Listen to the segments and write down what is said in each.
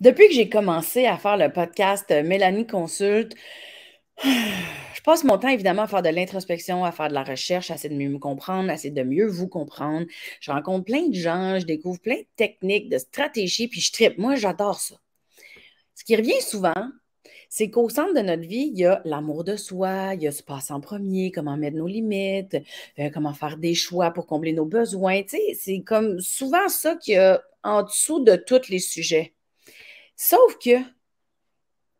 Depuis que j'ai commencé à faire le podcast euh, Mélanie Consulte, je passe mon temps évidemment à faire de l'introspection, à faire de la recherche, à essayer de mieux me comprendre, à essayer de mieux vous comprendre. Je rencontre plein de gens, je découvre plein de techniques, de stratégies, puis je tripe. Moi, j'adore ça. Ce qui revient souvent, c'est qu'au centre de notre vie, il y a l'amour de soi, il y a se passe en premier, comment mettre nos limites, euh, comment faire des choix pour combler nos besoins. Tu sais, c'est comme souvent ça qu'il y a en dessous de tous les sujets. Sauf que,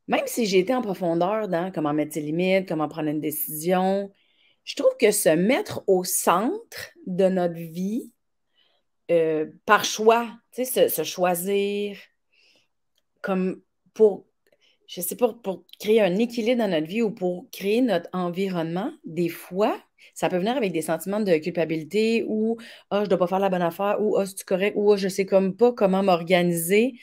même si j'ai été en profondeur dans comment mettre ses limites, comment prendre une décision, je trouve que se mettre au centre de notre vie, euh, par choix, tu sais, se, choisir comme pour, je sais pas, pour créer un équilibre dans notre vie ou pour créer notre environnement, des fois, ça peut venir avec des sentiments de culpabilité ou « Ah, oh, je dois pas faire la bonne affaire » ou « Ah, oh, correct » ou « Ah, je sais comme pas comment m'organiser »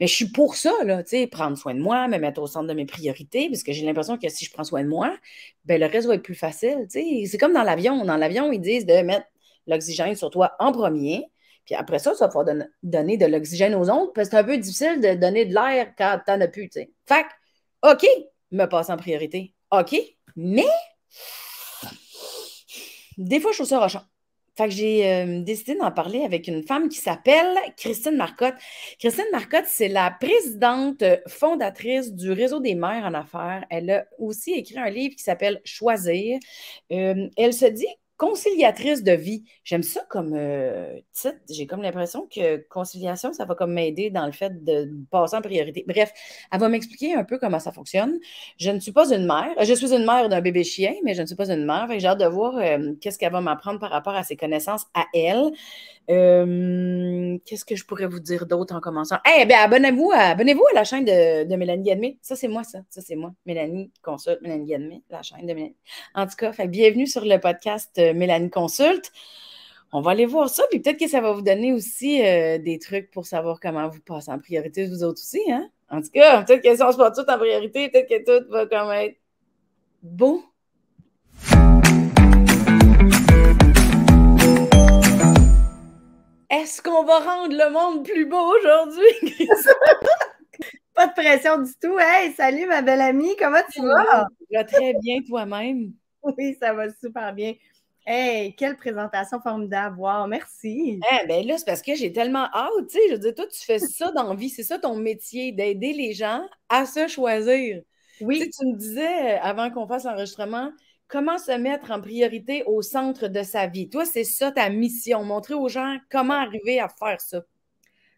Mais je suis pour ça, là, tu sais, prendre soin de moi, me mettre au centre de mes priorités, parce que j'ai l'impression que si je prends soin de moi, ben, le reste va être plus facile, tu sais. C'est comme dans l'avion. Dans l'avion, ils disent de mettre l'oxygène sur toi en premier, puis après ça, ça va pouvoir donner de l'oxygène aux autres, parce que c'est un peu difficile de donner de l'air quand t'en as plus, tu sais. Fait OK, me passe en priorité. OK, mais des fois, je trouve ça rochant. Fait que j'ai euh, décidé d'en parler avec une femme qui s'appelle Christine Marcotte. Christine Marcotte, c'est la présidente euh, fondatrice du Réseau des mères en affaires. Elle a aussi écrit un livre qui s'appelle Choisir. Euh, elle se dit conciliatrice de vie. J'aime ça comme euh, titre. J'ai comme l'impression que conciliation, ça va comme m'aider dans le fait de passer en priorité. Bref, elle va m'expliquer un peu comment ça fonctionne. Je ne suis pas une mère. Je suis une mère d'un bébé chien, mais je ne suis pas une mère. J'ai hâte de voir euh, qu'est-ce qu'elle va m'apprendre par rapport à ses connaissances à elle. Euh, qu'est-ce que je pourrais vous dire d'autre en commençant? Eh bien, abonnez-vous à, vous à, la chaîne de, Mélanie Gadmé. Ça, c'est moi, ça. Ça, c'est moi. Mélanie Consulte, Mélanie Gadmé, la chaîne de Mélanie. En tout cas, bienvenue sur le podcast euh, Mélanie Consulte. On va aller voir ça, puis peut-être que ça va vous donner aussi euh, des trucs pour savoir comment vous passez en priorité, vous autres aussi, hein? En tout cas, peut-être que si on se passe tout en priorité, peut-être que tout va même être beau Est-ce qu'on va rendre le monde plus beau aujourd'hui? Pas de pression du tout. Hey, salut ma belle amie, comment tu vas? Je très bien toi-même. Oui, ça va super bien. Hey, quelle présentation formidable. Wow, merci. Eh ben là, c'est parce que j'ai tellement hâte, tu sais. Je dis, toi, tu fais ça dans la vie. C'est ça ton métier, d'aider les gens à se choisir. Oui. tu me disais euh, avant qu'on fasse l'enregistrement, comment se mettre en priorité au centre de sa vie. Toi, c'est ça ta mission, montrer aux gens comment arriver à faire ça.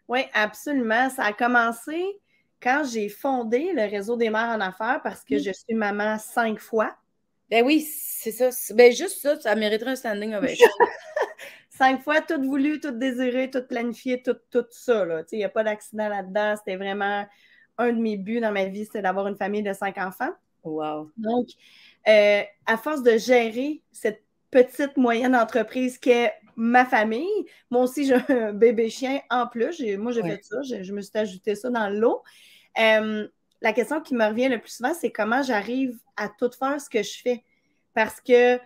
Oui, absolument. Ça a commencé quand j'ai fondé le réseau des mères en affaires parce que mm. je suis maman cinq fois. Ben oui, c'est ça. Ben juste ça, ça mériterait un standing ovation. cinq fois, tout voulu, tout désiré, tout planifié, tout, tout ça. Il n'y a pas d'accident là-dedans. C'était vraiment un de mes buts dans ma vie, c'est d'avoir une famille de cinq enfants. Wow. Donc, euh, à force de gérer cette petite moyenne entreprise est ma famille, moi aussi j'ai un bébé chien en plus, moi j'ai fait ça, je, me suis ajouté ça dans l'eau. Euh, la question qui me revient le plus souvent, c'est comment j'arrive à tout faire ce que je fais. Parce que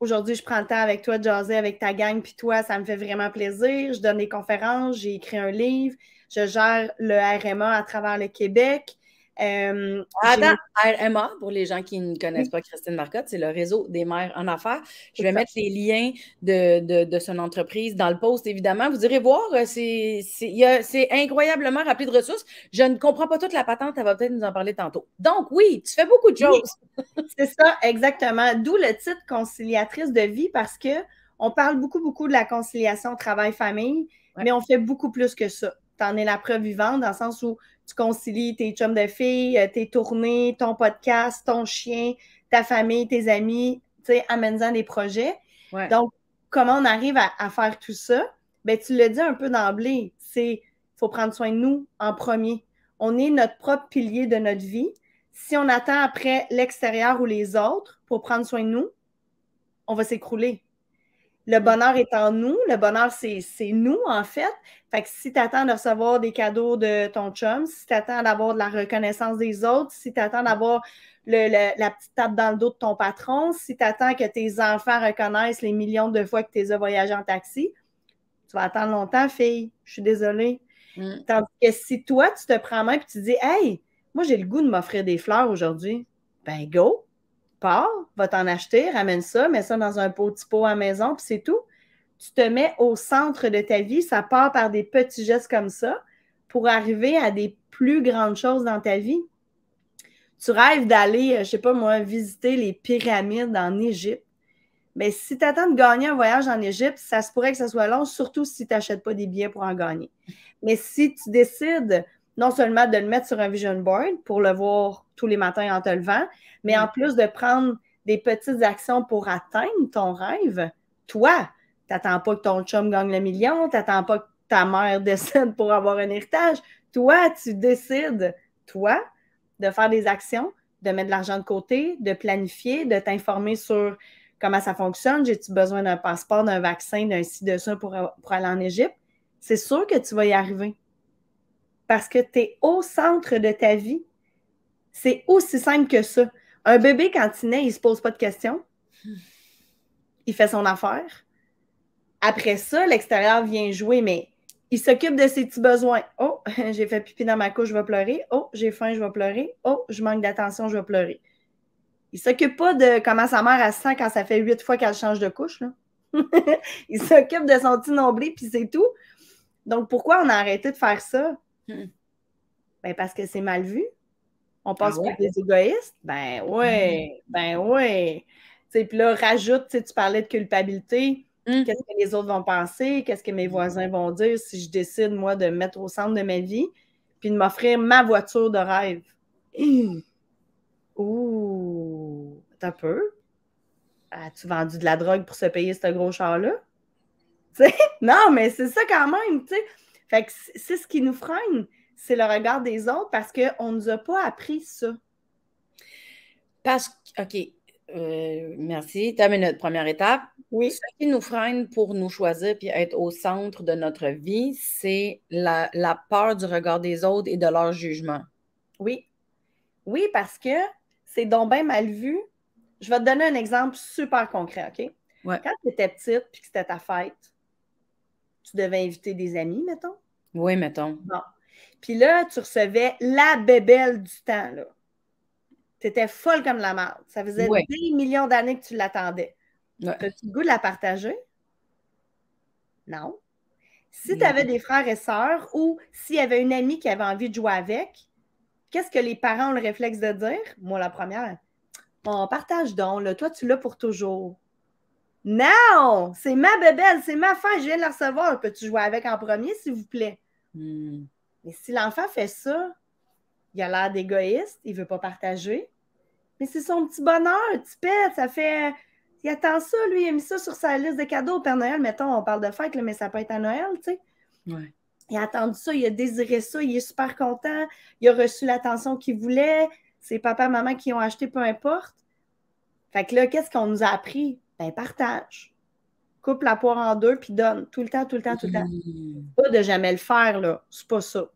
aujourd'hui, je prends le temps avec toi de jaser avec ta gang, puis toi, ça me fait vraiment plaisir. Je donne des conférences, j'ai écrit un livre, je gère le RMA à travers le Québec. Euh, ah, RMA, pour les gens qui ne connaissent pas Christine Marcotte, c'est le réseau des mères en affaires. Je vais mettre les liens de, son entreprise dans le post, évidemment. Vous irez voir, euh, c'est incroyablement rapide de ressources. Je ne comprends pas toute la patente, elle va peut-être nous en parler tantôt. Donc, oui, tu fais beaucoup de choses. c'est ça, exactement. D'où le titre conciliatrice de vie parce que on parle beaucoup, beaucoup de la conciliation travail-famille, mais on fait beaucoup plus que ça. Tu en es la preuve vivante dans le sens où tu concilies tes chums de filles, euh, tes tournées, ton podcast, ton chien, ta famille, tes amis, tu sais, en des projets. Donc, comment on arrive à, faire tout ça? Ben, tu le dis un peu d'emblée, c'est faut prendre soin de nous en premier. On est notre propre pilier de notre vie. Si on attend après l'extérieur ou les autres pour prendre soin de nous, on va s'écrouler. Le mm. bonheur est en nous. Le bonheur, c'est nous, en fait. Fait que si tu attends de recevoir des cadeaux de ton chum, si tu attends d'avoir de la reconnaissance des autres, si tu attends mm. d'avoir la petite tape dans le dos de ton patron, si tu attends que tes enfants reconnaissent les millions de fois que tu les as en taxi, tu vas attendre longtemps, fille. Je suis désolée. Mm. Tandis que si toi, tu te prends en main et tu dis Hey, moi, j'ai le goût de m'offrir des fleurs aujourd'hui, ben go, pars, va t'en acheter, ramène ça, mets ça dans un petit pot à maison, puis c'est tout. Tu te mets au centre de ta vie, ça part par des petits gestes comme ça pour arriver à des plus grandes choses dans ta vie. Tu rêves d'aller, euh, je sais pas moi, visiter les pyramides en Égypte. Mais si tu attends de gagner un voyage en Égypte, ça se pourrait que ça soit long, surtout si tu n'achètes pas des billets pour en gagner. Mais si tu décides non seulement de le mettre sur un vision board pour le voir tous les matins en te levant, mais en mm. plus de prendre des petites actions pour atteindre ton rêve, toi, tu n'attends pas que ton chum gagne le million, tu n'attends pas que ta mère décède pour avoir un héritage. Toi, tu décides, toi, de faire des actions, de mettre de l'argent de côté, de planifier, de t'informer sur comment ça fonctionne. J'ai-tu besoin d'un passeport, d'un vaccin, d'un ci, de ça pour, pour aller en Égypte? C'est sûr que tu vas y arriver. Parce que tu es au centre de ta vie. C'est aussi simple que ça. Un bébé, quand il naît, il ne se pose pas de questions. Il fait son affaire. Après ça, l'extérieur vient jouer, mais il s'occupe de ses petits besoins. Oh, j'ai fait pipi dans ma couche, je vais pleurer. Oh, j'ai faim, je vais pleurer. Oh, je manque d'attention, je vais pleurer. Il ne s'occupe pas de comment sa mère a sent quand ça fait huit fois qu'elle change de couche. il s'occupe de son petit nombril, puis c'est tout. Donc, pourquoi on a arrêté de faire ça? Hmm. Ben, parce que c'est mal vu. On pense que égoïste? des égoïstes? Ben ouais, mm-hmm. ben ouais. Puis là, rajoute, tu parlais de culpabilité. Mm. Qu'est-ce que les autres vont penser? Qu'est-ce que mes voisins vont dire si je décide, moi, de me mettre au centre de ma vie puis de m'offrir ma voiture de rêve? Mm. Ouh, t'as peu. As-tu vendu de la drogue pour se payer ce gros char-là? non, mais c'est ça quand même, tu sais. Fait que c'est ce qui nous freine c'est le regard des autres parce qu'on ne nous a pas appris ça. Parce que, OK, euh, merci. T'as notre première étape. Oui. Ce qui nous freine pour nous choisir puis être au centre de notre vie, c'est la, peur du regard des autres et de leur jugement. Oui. Oui, parce que c'est donc bien mal vu. Je vais te donner un exemple super concret, OK? Quand tu étais petite puis que c'était ta fête, tu devais inviter des amis, mettons. Oui, mettons. Bon. Puis là, tu recevais la bébelle du temps, là. T'étais folle comme la marde. Ça faisait 10 des millions d'années que tu l'attendais. Tu T'as-tu le goût de la partager? Non. Si tu avais des frères et sœurs ou s'il y avait une amie qui avait envie de jouer avec, qu'est-ce que les parents ont le réflexe de dire? Moi, la première, on partage donc, toi, tu l'as pour toujours. Non! C'est ma bébelle, c'est ma femme. je viens de la recevoir. Peux-tu jouer avec en premier, s'il vous plaît? Hmm. Mais si l'enfant fait ça, il a l'air d'égoïste, il ne veut pas partager. Mais c'est son petit bonheur, petit pète, ça fait. Il attend ça, lui, il a mis ça sur sa liste de cadeaux au Père Noël. Mettons, on parle de fête, mais ça peut être à Noël, tu sais. Il a attendu ça, il a désiré ça, il est super content, il a reçu l'attention qu'il voulait, c'est papa, maman qui ont acheté, peu importe. Fait que là, qu'est-ce qu'on nous a appris? Ben, partage coupe la poire en deux, puis donne tout le temps, tout le temps, tout le temps. Mmh. Pas de jamais le faire, là. C'est pas ça.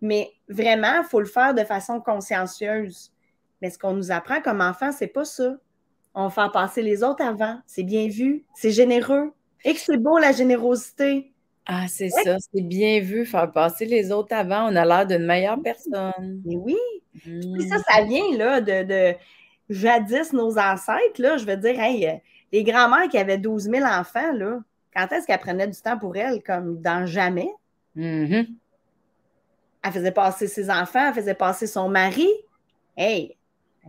Mais vraiment, il faut le faire de façon consciencieuse. Mais ce qu'on nous apprend comme enfant, c'est pas ça. On fait passer les autres avant. C'est bien vu. C'est généreux. Et que c'est beau, la générosité. Ah, c'est ça, c'est bien vu, faire passer les autres avant, on a l'air d'une meilleure personne. Mais oui. ça, mmh. ça vient là, de, jadis nos ancêtres, là, je veux dire, hey, euh, les grands-mères qui avaient 12 000 enfants, là, quand est-ce qu'elles prenaient du temps pour elles, comme dans jamais? Mm-hmm. Elle faisait passer ses enfants, elle faisait passer son mari. Hey,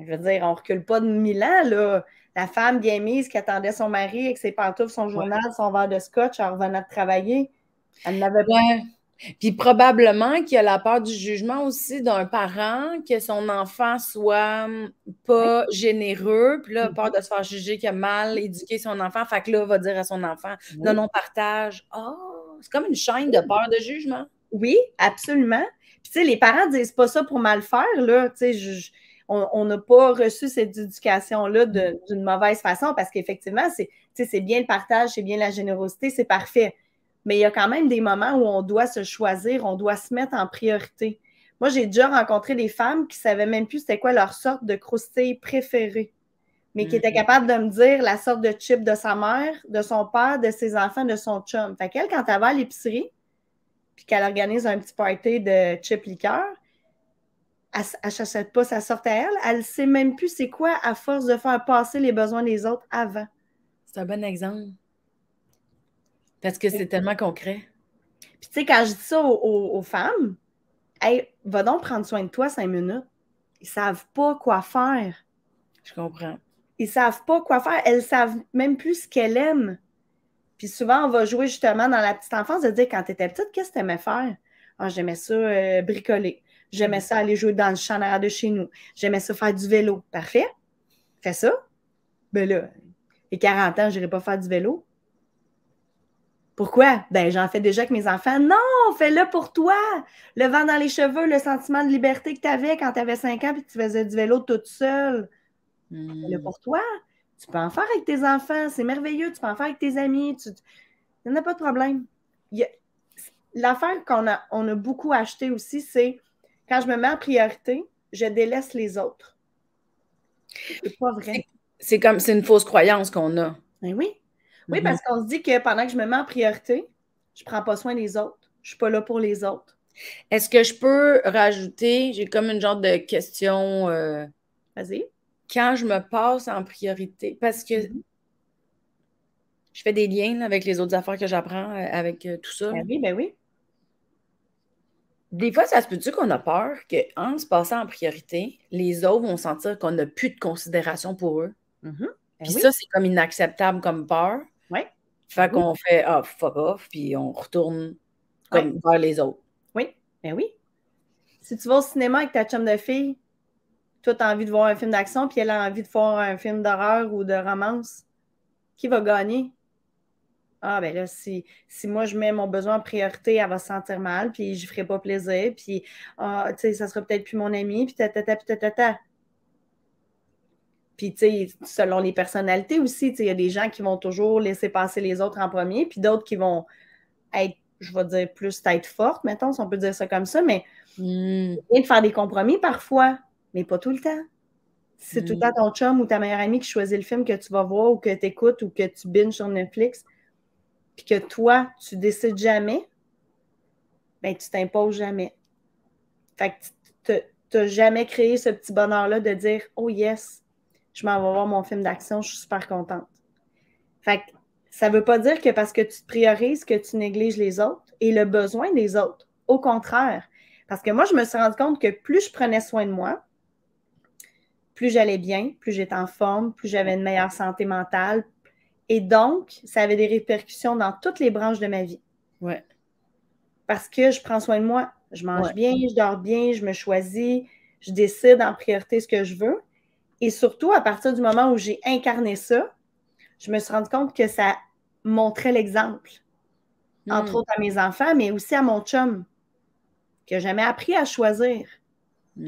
je veux dire, on recule pas de mille ans, La femme bien mise qui attendait son mari avec ses pantoufles, son journal, son verre de scotch en revenant de travailler. Elle n'avait pas ben, puis probablement qu'il y a la peur du jugement aussi d'un parent, que son enfant soit hum, pas généreux, puis là, peur mm-hmm. de se faire juger qu'il a mal éduqué son enfant. Fait que là, va dire à son enfant Non, non, partage. Ah! c'est comme une chaîne de peur de jugement. Oui, absolument. Puis tu sais, les parents disent pas ça pour mal faire, là. Tu sais, on n'a pas reçu cette éducation-là mm-hmm. d'une mauvaise façon parce qu'effectivement, c'est bien le partage, c'est bien la générosité, c'est parfait mais il y a quand même des moments où on doit se choisir, on doit se mettre en priorité. Moi, j'ai déjà rencontré des femmes qui ne savaient même plus c'était quoi leur sorte de croustille préférée, mais qui étaient mm-hmm. capables de me dire la sorte de chip de sa mère, de son père, de ses enfants, de son chum. Fait qu'elle, quand elle va à l'épicerie, puis qu'elle organise un petit party de chip liqueur, elle s'achète pas sa sorte à elle. Elle sait même plus c'est quoi à force de faire passer les besoins des autres avant. C'est un bon exemple. Parce que c'est tellement concret. Puis, tu sais, quand je dis ça aux, femmes, hey, va donc prendre soin de toi cinq minutes. Ils savent pas quoi faire. Je comprends. Ils savent pas quoi faire. Elles savent même plus ce qu'elles aiment. Puis souvent, on va jouer justement dans la petite enfance de dire quand tu étais petite, qu'est-ce que tu aimais faire? Oh, j'aimais ça euh, bricoler. J'aimais mm. ça aller jouer dans le champ derrière de chez nous. J'aimais ça faire du vélo. Parfait. Fais ça. Ben là, et 40 ans, je n'irai pas faire du vélo. Pourquoi? Ben, j'en fais déjà avec mes enfants. Non, fais-le pour toi. Le vent dans les cheveux, le sentiment de liberté que tu avais quand tu avais 5 ans et que tu faisais du vélo toute seule. le hmm. pour toi. Tu peux en faire avec tes enfants. C'est merveilleux. Tu peux en faire avec tes amis. Tu... Il n'y en a pas de problème. L'affaire qu'on a, on a beaucoup acheté aussi, c'est quand je me mets en priorité, je délaisse les autres. C'est pas vrai. C'est comme, c'est une fausse croyance qu'on a. Ben oui. Oui, mm-hmm. parce qu'on se dit que pendant que je me mets en priorité, je ne prends pas soin des autres. Je ne suis pas là pour les autres. Est-ce que je peux rajouter, j'ai comme une genre de question. Euh, Vas-y. Quand je me passe en priorité, parce que mm-hmm. je fais des liens avec les autres affaires que j'apprends, euh, avec euh, tout ça. Ben oui, ben oui. Des fois, ça se peut-tu qu'on a peur qu'en se passant en priorité, les autres vont sentir qu'on n'a plus de considération pour eux? Mm-hmm. Ben Puis ça, c'est comme inacceptable comme peur. Fait qu'on fait ah, fuck off, puis on retourne comme vers les autres. Oui, ben oui. Si tu vas au cinéma avec ta chum de fille, toi, tu as envie de voir un film d'action, puis elle a envie de voir un film d'horreur ou de romance, qui va gagner? Ah, ben là, si, si moi je mets mon besoin en priorité, elle va se sentir mal, puis je ne ferai pas plaisir, puis ah, tu sais, ça sera peut-être plus mon ami, puis ta, ta, ta, ta, ta. Puis, tu sais, selon les personnalités aussi, tu sais, il y a des gens qui vont toujours laisser passer les autres en premier, puis d'autres qui vont être, je vais dire, plus tête forte, mettons, si on peut dire ça comme ça, mais mm. bien de faire des compromis parfois, mais pas tout le temps. C'est tout le hmm. temps ton chum ou ta meilleure amie qui choisit le film que tu vas voir ou que tu écoutes ou que tu binges sur Netflix, puis que toi, tu décides jamais, ben tu t'imposes jamais. Fait que tu n'as jamais créé ce petit bonheur-là de dire « Oh yes » je m'en vais voir mon film d'action, je suis super contente. Fait ça ne veut pas dire que parce que tu te priorises, que tu négliges les autres et le besoin des autres. Au contraire, parce que moi, je me suis rendu compte que plus je prenais soin de moi, plus j'allais bien, plus j'étais en forme, plus j'avais une meilleure santé mentale. Et donc, ça avait des répercussions dans toutes les branches de ma vie. Ouais. Parce que je prends soin de moi. Je mange bien, je dors bien, je me choisis, je décide en priorité ce que je veux. Et surtout, à partir du moment où j'ai incarné ça, je me suis rendu compte que ça montrait l'exemple, entre hmm. autres à mes enfants, mais aussi à mon chum, qui n'a jamais appris à choisir,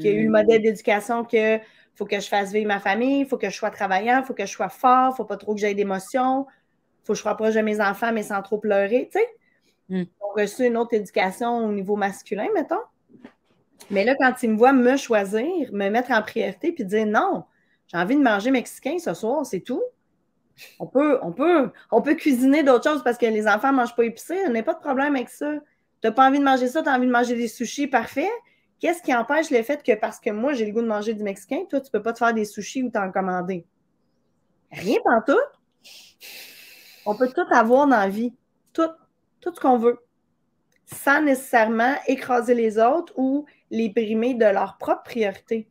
qui a eu le hmm. modèle d'éducation que faut que je fasse vivre ma famille, il faut que je sois travaillant, il faut que je sois fort, il faut pas trop que j'aie d'émotions, faut que je sois proche de mes enfants, mais sans trop pleurer, tu sais. Ils hmm. ont reçu une autre éducation au niveau masculin, mettons. Mais là, quand ils me voient me choisir, me mettre en priorité, puis dire non, j'ai envie de manger mexicain ce soir, c'est tout. On peut, on peut, on peut cuisiner d'autres choses parce que les enfants ne mangent pas épicé, on n'a pas de problème avec ça. Tu n'as pas envie de manger ça, tu as envie de manger des sushis, parfait. Qu'est-ce qui empêche le fait que parce que moi, j'ai le goût de manger du mexicain, toi, tu ne peux pas te faire des sushis ou t'en commander? Rien pour tout. On peut tout avoir dans la vie. Tout. Tout ce qu'on veut. Sans nécessairement écraser les autres ou les primer de leurs propres priorités.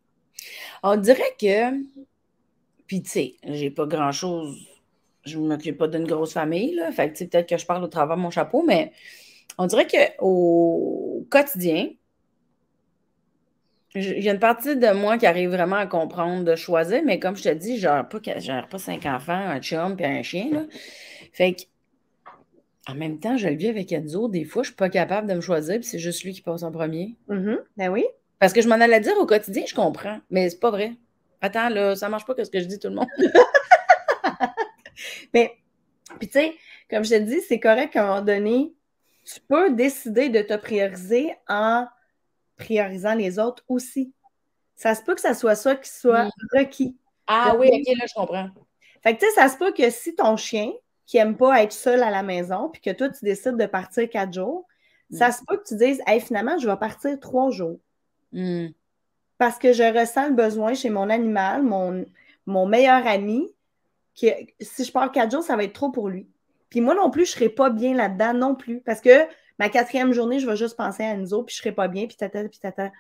On dirait que puis, tu sais, j'ai pas grand-chose. Je m'occupe pas d'une grosse famille, là. Fait que, peut-être que je parle au travers de mon chapeau, mais on dirait qu'au quotidien, il y a une partie de moi qui arrive vraiment à comprendre de choisir, mais comme je te dis, je pas, pas cinq enfants, un chum puis un chien. Là. Fait que, en même temps, je le vis avec Enzo. Des fois, je suis pas capable de me choisir, puis c'est juste lui qui passe en premier. Mm-hmm. Ben oui. Parce que je m'en allais dire au quotidien, je comprends, mais c'est pas vrai. Attends, là, ça marche pas que ce que je dis tout le monde. Mais, puis tu sais, comme je te dis, c'est correct qu'à un moment donné, tu peux décider de te prioriser en priorisant les autres aussi. Ça se peut que ça soit ça qui soit mm. requis. Ah oui, ok, là, je comprends. Fait que tu sais, ça se peut que si ton chien, qui aime pas être seul à la maison, puis que toi, tu décides de partir quatre jours, ça mm. se peut que tu dises, hey, finalement, je vais partir trois jours. Mm parce que je ressens le besoin chez mon animal, mon, mon meilleur ami, que si je pars quatre jours, ça va être trop pour lui. Puis moi non plus, je ne serai pas bien là-dedans non plus. Parce que ma quatrième journée, je vais juste penser à Enzo, puis je ne serai pas bien, puis tata, puis tata.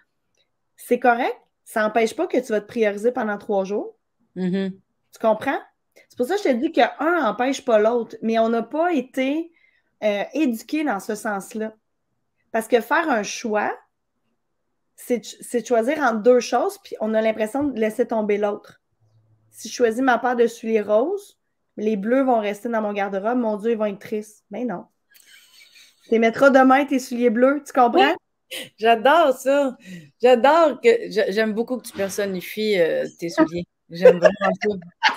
C'est correct. Ça n'empêche pas que tu vas te prioriser pendant trois jours. Mm-hmm. Tu comprends? C'est pour ça que je te dis qu'un n'empêche pas l'autre, mais on n'a pas été euh, éduqués éduqué dans ce sens-là. Parce que faire un choix, c'est de choisir entre deux choses, puis on a l'impression de laisser tomber l'autre. Si je choisis ma paire de souliers roses, les bleus vont rester dans mon garde-robe, mon Dieu, ils vont être tristes. Mais non. Tu mettras demain tes souliers bleus, tu comprends? J'adore ça. J'adore que. J'aime beaucoup que tu personnifies euh, tes souliers. J'aime vraiment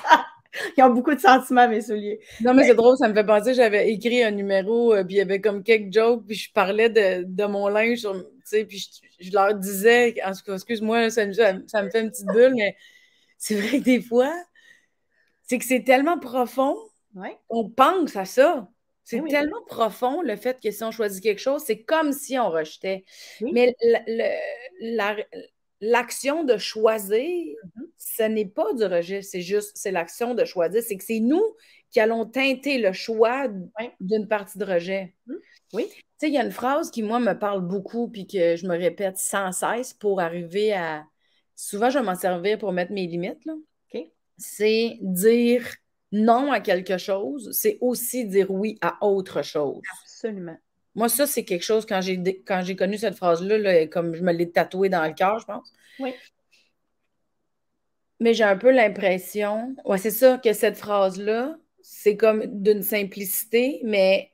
ça. Ils ont beaucoup de sentiments, mes souliers. Non, mais c'est drôle, ça me fait penser. J'avais écrit un numéro, euh, puis il y avait comme quelques jokes, puis je parlais de, de mon linge sur, puis je, leur disais, en excuse-moi, ça me, ça me fait une petite bulle, mais c'est vrai que des fois, c'est que c'est tellement profond, on pense à ça. C'est ben tellement profond le fait que si on choisit quelque chose, c'est comme si on rejetait. Mais l'action de choisir, mm-hmm. ce n'est pas du rejet, c'est juste, c'est l'action de choisir. C'est que c'est nous qui allons teinter le choix d'une partie de rejet. Mm-hmm. Oui. Tu sais, il y a une phrase qui, moi, me parle beaucoup puis que je me répète sans cesse pour arriver à. Souvent, je vais m'en servir pour mettre mes limites. Là. C'est dire non à quelque chose, c'est aussi dire oui à autre chose. Absolument. Moi, ça, c'est quelque chose, quand j'ai, quand j'ai connu cette phrase-là, comme je me l'ai tatouée dans le cœur, je pense. Oui. Mais j'ai un peu l'impression, ouais, c'est sûr que cette phrase-là, c'est comme d'une simplicité, mais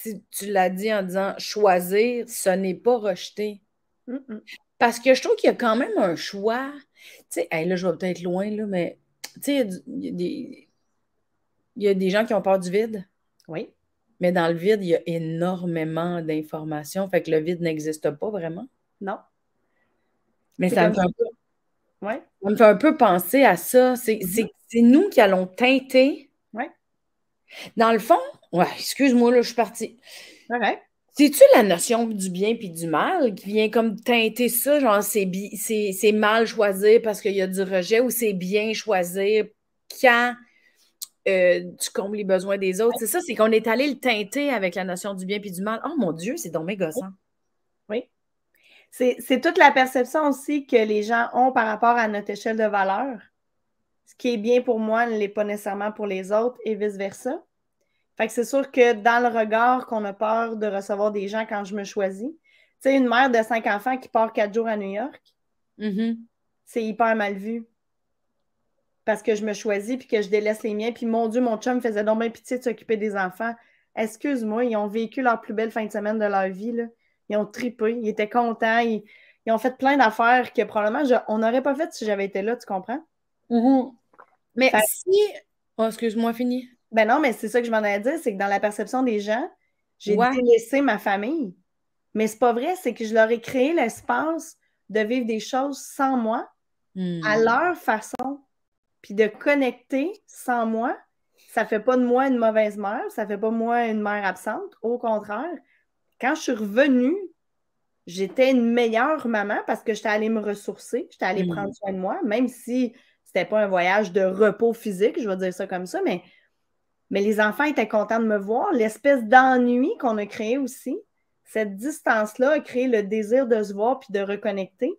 si tu l'as dit en disant choisir, ce n'est pas rejeter. Parce que je trouve qu'il y a quand même un choix. Tu sais, là, je vais peut-être loin, mais tu sais, il y, a des gens qui ont peur du vide. Oui. Mais dans le vide, il y a énormément d'informations. Fait que le vide n'existe pas vraiment. Non. Mais ça me, fait un peu, un peu penser à ça. C'est mm-hmm. nous qui allons teinter dans le fond, ouais, excuse-moi, là, je suis partie. C'est-tu la notion du bien puis du mal qui vient comme teinter ça, genre c'est, mal choisi parce qu'il y a du rejet ou c'est bien choisi quand euh, tu combles les besoins des autres? C'est ça, c'est qu'on est allé le teinter avec la notion du bien puis du mal. Oh mon Dieu, c'est donc Oui. c'est toute la perception aussi que les gens ont par rapport à notre échelle de valeur ce qui est bien pour moi ne l'est pas nécessairement pour les autres et vice-versa. Fait que c'est sûr que dans le regard qu'on a peur de recevoir des gens quand je me choisis, tu sais, une mère de cinq enfants qui part quatre jours à New York, mm-hmm. c'est hyper mal vu. Parce que je me choisis puis que je délaisse les miens, puis mon Dieu, mon chum faisait donc bien pitié de s'occuper des enfants. Excuse-moi, ils ont vécu leur plus belle fin de semaine de leur vie. Là. Ils ont tripé, ils étaient contents, ils, ont fait plein d'affaires que probablement on n'aurait pas fait si j'avais été là, tu comprends? Mais si. Oh, excuse-moi, fini. Ben non, mais c'est ça que je m'en ai dire, c'est que dans la perception des gens, j'ai délaissé ma famille. Mais c'est pas vrai, c'est que je leur ai créé l'espace de vivre des choses sans moi, hmm. à leur façon, puis de connecter sans moi. Ça fait pas de moi une mauvaise mère, ça fait pas de moi une mère absente. Au contraire, quand je suis revenue, j'étais une meilleure maman parce que j'étais allée me ressourcer, j'étais allée hmm. prendre soin de moi, même si c'était pas un voyage de repos physique, je vais dire ça comme ça, mais, mais les enfants étaient contents de me voir. L'espèce d'ennui qu'on a créé aussi, cette distance-là a créé le désir de se voir puis de reconnecter.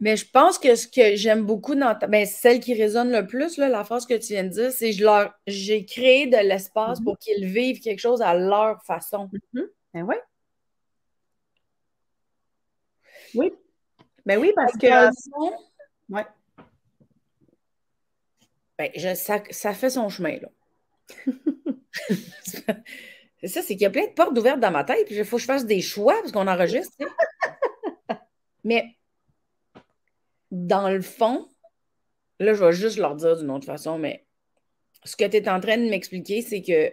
Mais je pense que ce que j'aime beaucoup dans ben, celle qui résonne le plus, la phrase que tu viens de dire, c'est je leur j'ai créé de l'espace mm-hmm. pour qu'ils vivent quelque chose à leur façon. mais mm-hmm. Ben oui. Oui. Ben oui, parce que. Ouais ben, ça, fait son chemin, là. c'est ça, c'est qu'il y a plein de portes ouvertes dans ma tête, puis il faut que je fasse des choix parce qu'on enregistre. Mais dans le fond, là, je vais juste leur dire d'une autre façon, mais ce que tu es en train de m'expliquer, c'est que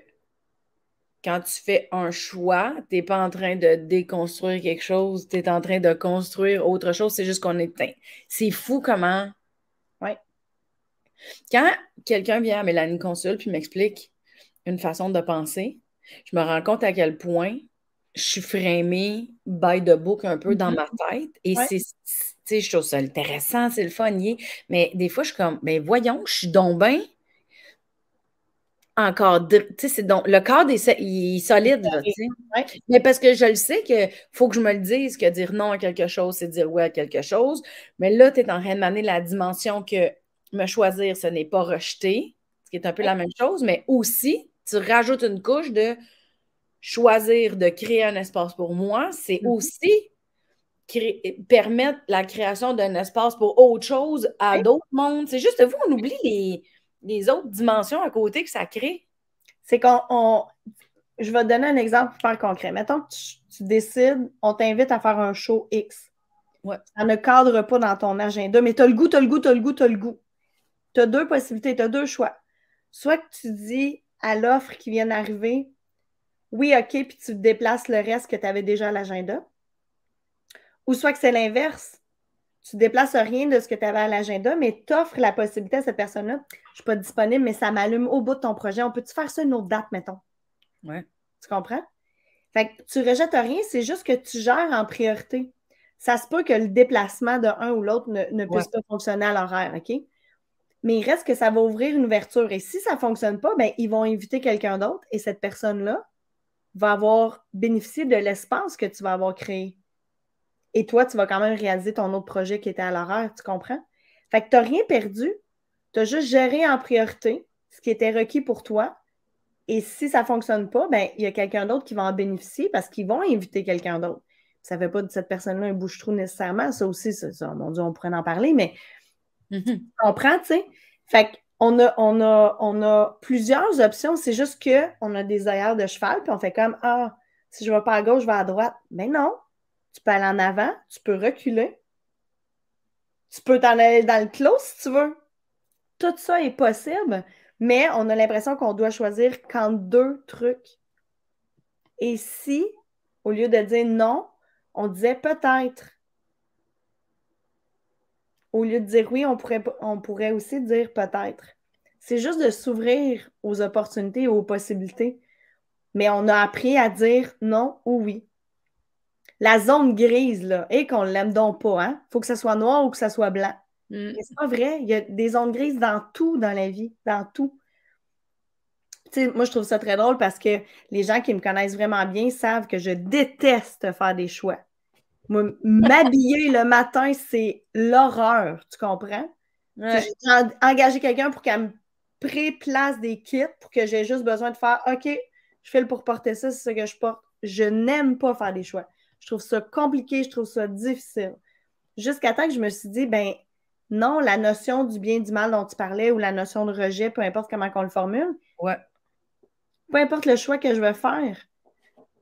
quand tu fais un choix, tu n'es pas en train de déconstruire quelque chose, tu es en train de construire autre chose, c'est juste qu'on est. C'est fou comment quand quelqu'un vient à Mélanie Consul puis m'explique une façon de penser, je me rends compte à quel point je suis frémée by the book un peu dans mm-hmm. ma tête. Et c'est, tu sais, je trouve ça intéressant, c'est le fun, mais des fois, je suis comme, ben voyons, je suis donc bien encore, tu sais, donc, le cadre, est, solide, Mais parce que je le sais que faut que je me le dise, que dire non à quelque chose, c'est dire oui à quelque chose. Mais là, tu es en train de m'amener la dimension que me choisir, ce n'est pas rejeter, ce qui est un peu la même chose, mais aussi, tu rajoutes une couche de choisir de créer un espace pour moi, c'est mm-hmm. aussi permettre la création d'un espace pour autre chose à d'autres mondes. C'est juste, vous, on oublie les, autres dimensions à côté que ça crée. C'est qu'on... On... Je vais te donner un exemple pour faire concret. Mettons que tu, décides, on t'invite à faire un show X. Ça ne cadre pas dans ton agenda, mais tu as le goût, tu as le goût, tu as le goût, tu as le goût tu as deux possibilités, tu as deux choix. Soit que tu dis à l'offre qui vient d'arriver, oui, OK, puis tu déplaces le reste que tu avais déjà à l'agenda. Ou soit que c'est l'inverse. Tu déplaces rien de ce que tu avais à l'agenda, mais tu offres la possibilité à cette personne-là. Je ne suis pas disponible, mais ça m'allume au bout de ton projet. On peut-tu faire ça une autre date, mettons? Oui. Tu comprends? Fait que tu rejettes rien, c'est juste que tu gères en priorité. Ça se peut que le déplacement de un ou l'autre ne, puisse pas fonctionner à l'horaire, OK? mais il reste que ça va ouvrir une ouverture. Et si ça ne fonctionne pas, ben, ils vont inviter quelqu'un d'autre et cette personne-là va avoir bénéficié de l'espace que tu vas avoir créé. Et toi, tu vas quand même réaliser ton autre projet qui était à l'horreur, tu comprends? Fait que tu n'as rien perdu, tu as juste géré en priorité ce qui était requis pour toi. Et si ça ne fonctionne pas, ben, il y a quelqu'un d'autre qui va en bénéficier parce qu'ils vont inviter quelqu'un d'autre. Ça ne fait pas de cette personne-là un bouche-trou nécessairement. Ça aussi, mon Dieu, on pourrait en parler, mais Mhm. Tu comprends, tu sais? Fait qu'on a, on a, on a plusieurs options. C'est juste qu'on a des ailleurs de cheval, puis on fait comme Ah, si je vais pas à gauche, je vais à droite. Mais non, tu peux aller en avant, tu peux reculer. Tu peux t'en aller dans le clos si tu veux. Tout ça est possible, mais on a l'impression qu'on doit choisir qu'en deux trucs. Et si, au lieu de dire non, on disait peut-être, au lieu de dire oui, on pourrait, on pourrait aussi dire peut-être. C'est juste de s'ouvrir aux opportunités aux possibilités. Mais on a appris à dire non ou oui. La zone grise, là, et qu'on l'aime donc pas, hein? Faut que ça soit noir ou que ça soit blanc. Mm. c'est pas vrai. Il y a des zones grises dans tout dans la vie, dans tout. moi, je trouve ça très drôle parce que les gens qui me connaissent vraiment bien savent que je déteste faire des choix. M'habiller le matin, c'est l'horreur, tu comprends? J'ai engagé quelqu'un pour qu'elle me préplace des kits pour que j'ai juste besoin de faire OK, je file pour porter ça, c'est ce que je porte. Je n'aime pas faire des choix. Je trouve ça compliqué, je trouve ça difficile. Jusqu'à temps que je me suis dit, ben non, la notion du bien et du mal dont tu parlais ou la notion de rejet, peu importe comment on le formule, peu importe le choix que je veux faire,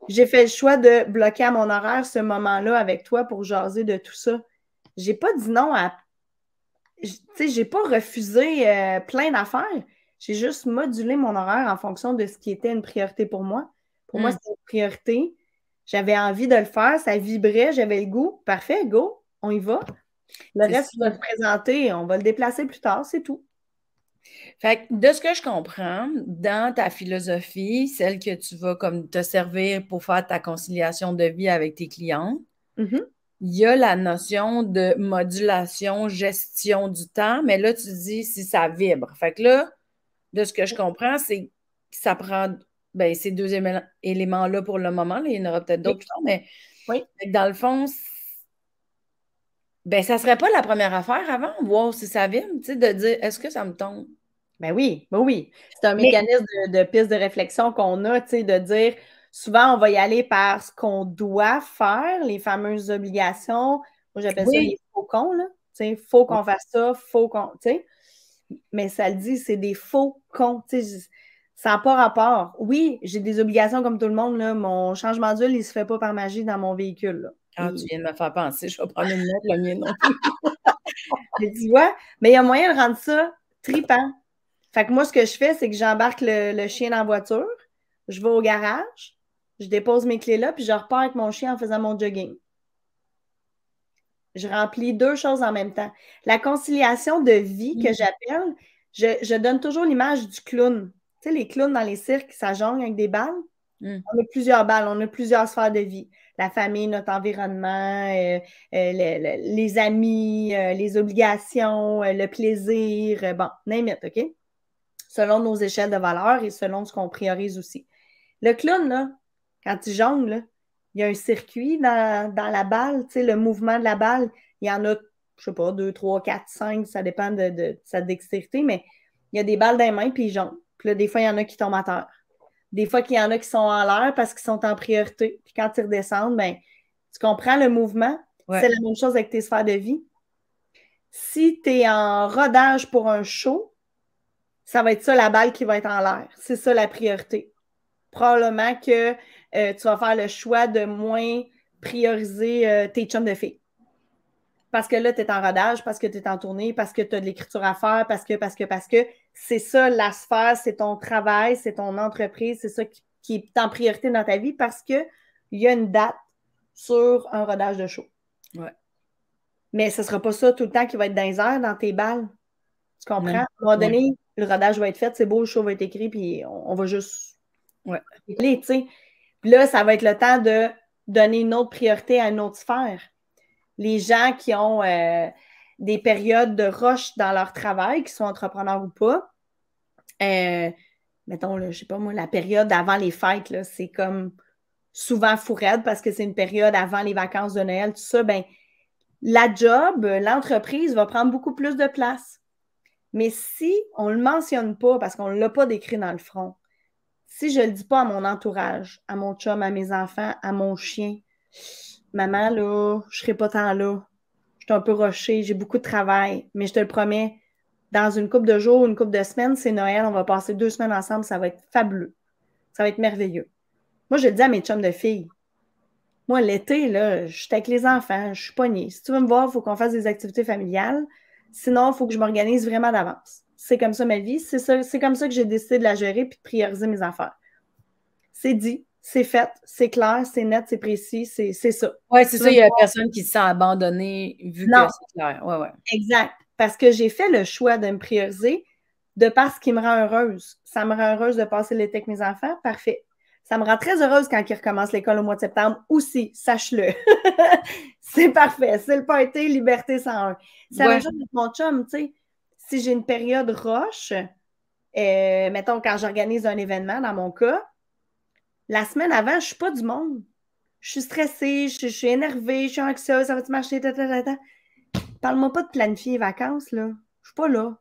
j'ai fait le choix de bloquer à mon horaire ce moment-là avec toi pour jaser de tout ça. J'ai pas dit non à. Tu sais, j'ai pas refusé euh, plein d'affaires. J'ai juste modulé mon horaire en fonction de ce qui était une priorité pour moi. Pour moi, hmm. c'était une priorité. J'avais envie de le faire, ça vibrait, j'avais le goût. Parfait, go, on y va. Le reste, je vais le présenter, on va le déplacer plus tard, c'est tout. Fait que de ce que je comprends, dans ta philosophie, celle que tu vas comme te servir pour faire ta conciliation de vie avec tes clients, mm-hmm. il y a la notion de modulation, gestion du temps, mais là, tu dis si ça vibre. Fait que là, de ce que je comprends, c'est que ça prend ben, ces deux éléments-là pour le moment. il y en aura peut-être d'autres mais dans le fond, ben, ça serait pas la première affaire avant, voir si ça vient, tu sais, de dire est-ce que ça me tombe? Ben oui, ben oui. C'est un mécanisme de, piste de réflexion qu'on a, tu sais, de dire souvent on va y aller par ce qu'on doit faire, les fameuses obligations. Moi, j'appelle ça les cons, là. Tu sais, faut qu'on fasse ça, faut qu'on. Tu sais. Mais ça le dit, c'est des faux cons. Tu sais, ça n'a pas rapport. Oui, j'ai des obligations comme tout le monde. Là. Mon changement d'huile, il se fait pas par magie dans mon véhicule. Mmh. tu viens de me faire penser, je vais prendre une note, le mien non plus. mais il y a moyen de rendre ça tripant. Fait que moi, ce que je fais, c'est que j'embarque le, chien dans la voiture, je vais au garage, je dépose mes clés là, puis je repars avec mon chien en faisant mon jogging. Je remplis deux choses en même temps. La conciliation de vie que mmh. j'appelle, je, donne toujours l'image du clown. Tu sais, les clowns dans les cirques, ça jongle avec des balles. Mmh. On a plusieurs balles, on a plusieurs sphères de vie la famille, notre environnement, euh, euh, les amis, euh, les obligations, le plaisir, bon, n'importe OK? Selon nos échelles de valeur et selon ce qu'on priorise aussi. Le clown, là, quand il jongle, il y a un circuit dans, la balle, tu sais, le mouvement de la balle, il y en a, je sais pas, deux, trois, quatre, cinq, ça dépend de, sa dextérité, mais il y a des balles dans les mains, puis ils jonglent. Puis des fois, il y en a qui tombent à terre. Des fois, qu'il y en a qui sont en l'air parce qu'ils sont en priorité. Puis quand ils redescendent, ben, tu comprends le mouvement. C'est la même chose avec tes sphères de vie. Si tu es en rodage pour un show, ça va être ça la balle qui va être en l'air. C'est ça la priorité. Probablement que euh, tu vas faire le choix de moins prioriser euh, tes chums de filles. Parce que là, tu es en rodage, parce que tu es en tournée, parce que tu as de l'écriture à faire, parce que, parce que, parce que c'est ça la sphère, c'est ton travail, c'est ton entreprise, c'est ça qui, est en priorité dans ta vie parce qu'il y a une date sur un rodage de show. Mais ce ne sera pas ça tout le temps qui va être dans les airs, dans tes balles. Tu comprends? À un moment donné, le rodage va être fait, c'est beau, le show va être écrit, puis on, va juste. Ouais. là, ça va être le temps de donner une autre priorité à une autre sphère. Les gens qui ont. Euh, des périodes de roche dans leur travail, qu'ils soient entrepreneurs ou pas. Euh, mettons, là, je sais pas moi, la période avant les fêtes, c'est comme souvent fourrade parce que c'est une période avant les vacances de Noël, tout ça, ben, la job, l'entreprise va prendre beaucoup plus de place. Mais si on ne le mentionne pas parce qu'on ne l'a pas décrit dans le front, si je ne le dis pas à mon entourage, à mon chum, à mes enfants, à mon chien, maman, là, je ne serai pas tant là je suis un peu rushée, j'ai beaucoup de travail, mais je te le promets, dans une coupe de jours, une coupe de semaines, c'est Noël, on va passer deux semaines ensemble, ça va être fabuleux. Ça va être merveilleux. Moi, je le dis à mes chums de filles. Moi, l'été, là, je suis avec les enfants, je suis pognée. Si tu veux me voir, il faut qu'on fasse des activités familiales. Sinon, il faut que je m'organise vraiment d'avance. C'est comme ça ma vie, c'est comme ça que j'ai décidé de la gérer puis de prioriser mes affaires. C'est dit, c'est fait, c'est clair, c'est net, c'est précis, c'est ça. Oui, c'est ça, il n'y a personne qui se sent abandonné vu que c'est clair. Ouais, ouais. Exact. Parce que j'ai fait le choix de me prioriser de par ce qui me rend heureuse. Ça me rend heureuse de passer l'été avec mes enfants, parfait. Ça me rend très heureuse quand ils recommencent l'école au mois de septembre aussi, sache-le. c'est parfait. C'est le Été, Liberté sans un. Ça me juste que mon chum, tu sais. Si j'ai une période roche, euh, mettons quand j'organise un événement, dans mon cas, la semaine avant, je ne suis pas du monde. Je suis stressée, je, suis énervée, je suis anxieuse, ça va-tu marcher, Parle-moi pas de planifier les vacances, là. Je suis pas là.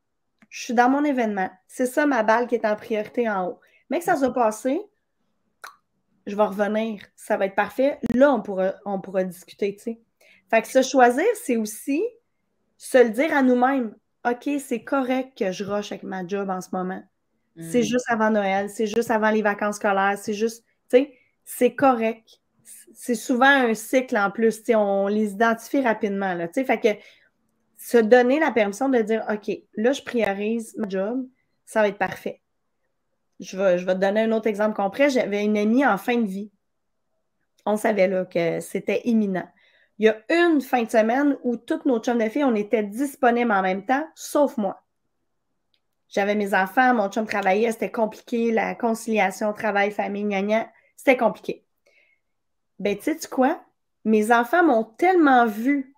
Je suis dans mon événement. C'est ça ma balle qui est en priorité en haut. Mais que ça soit passé, je vais revenir. Ça va être parfait. Là, on pourra, on pourra discuter, tu sais. Fait que se choisir, c'est aussi se le dire à nous-mêmes. OK, c'est correct que je rush avec ma job en ce moment. C'est mm. juste avant Noël, c'est juste avant les vacances scolaires, c'est juste c'est correct. C'est souvent un cycle en plus. On les identifie rapidement. Là, fait que se donner la permission de dire OK, là, je priorise mon job, ça va être parfait. Je vais, je te donner un autre exemple concret. J'avais une amie en fin de vie. On savait là, que c'était imminent. Il y a une fin de semaine où toutes nos chums de filles, on était disponibles en même temps, sauf moi. J'avais mes enfants, mon chum travaillait, c'était compliqué, la conciliation travail-famille, gna, c'était compliqué. Ben, tu sais quoi? Mes enfants m'ont tellement vu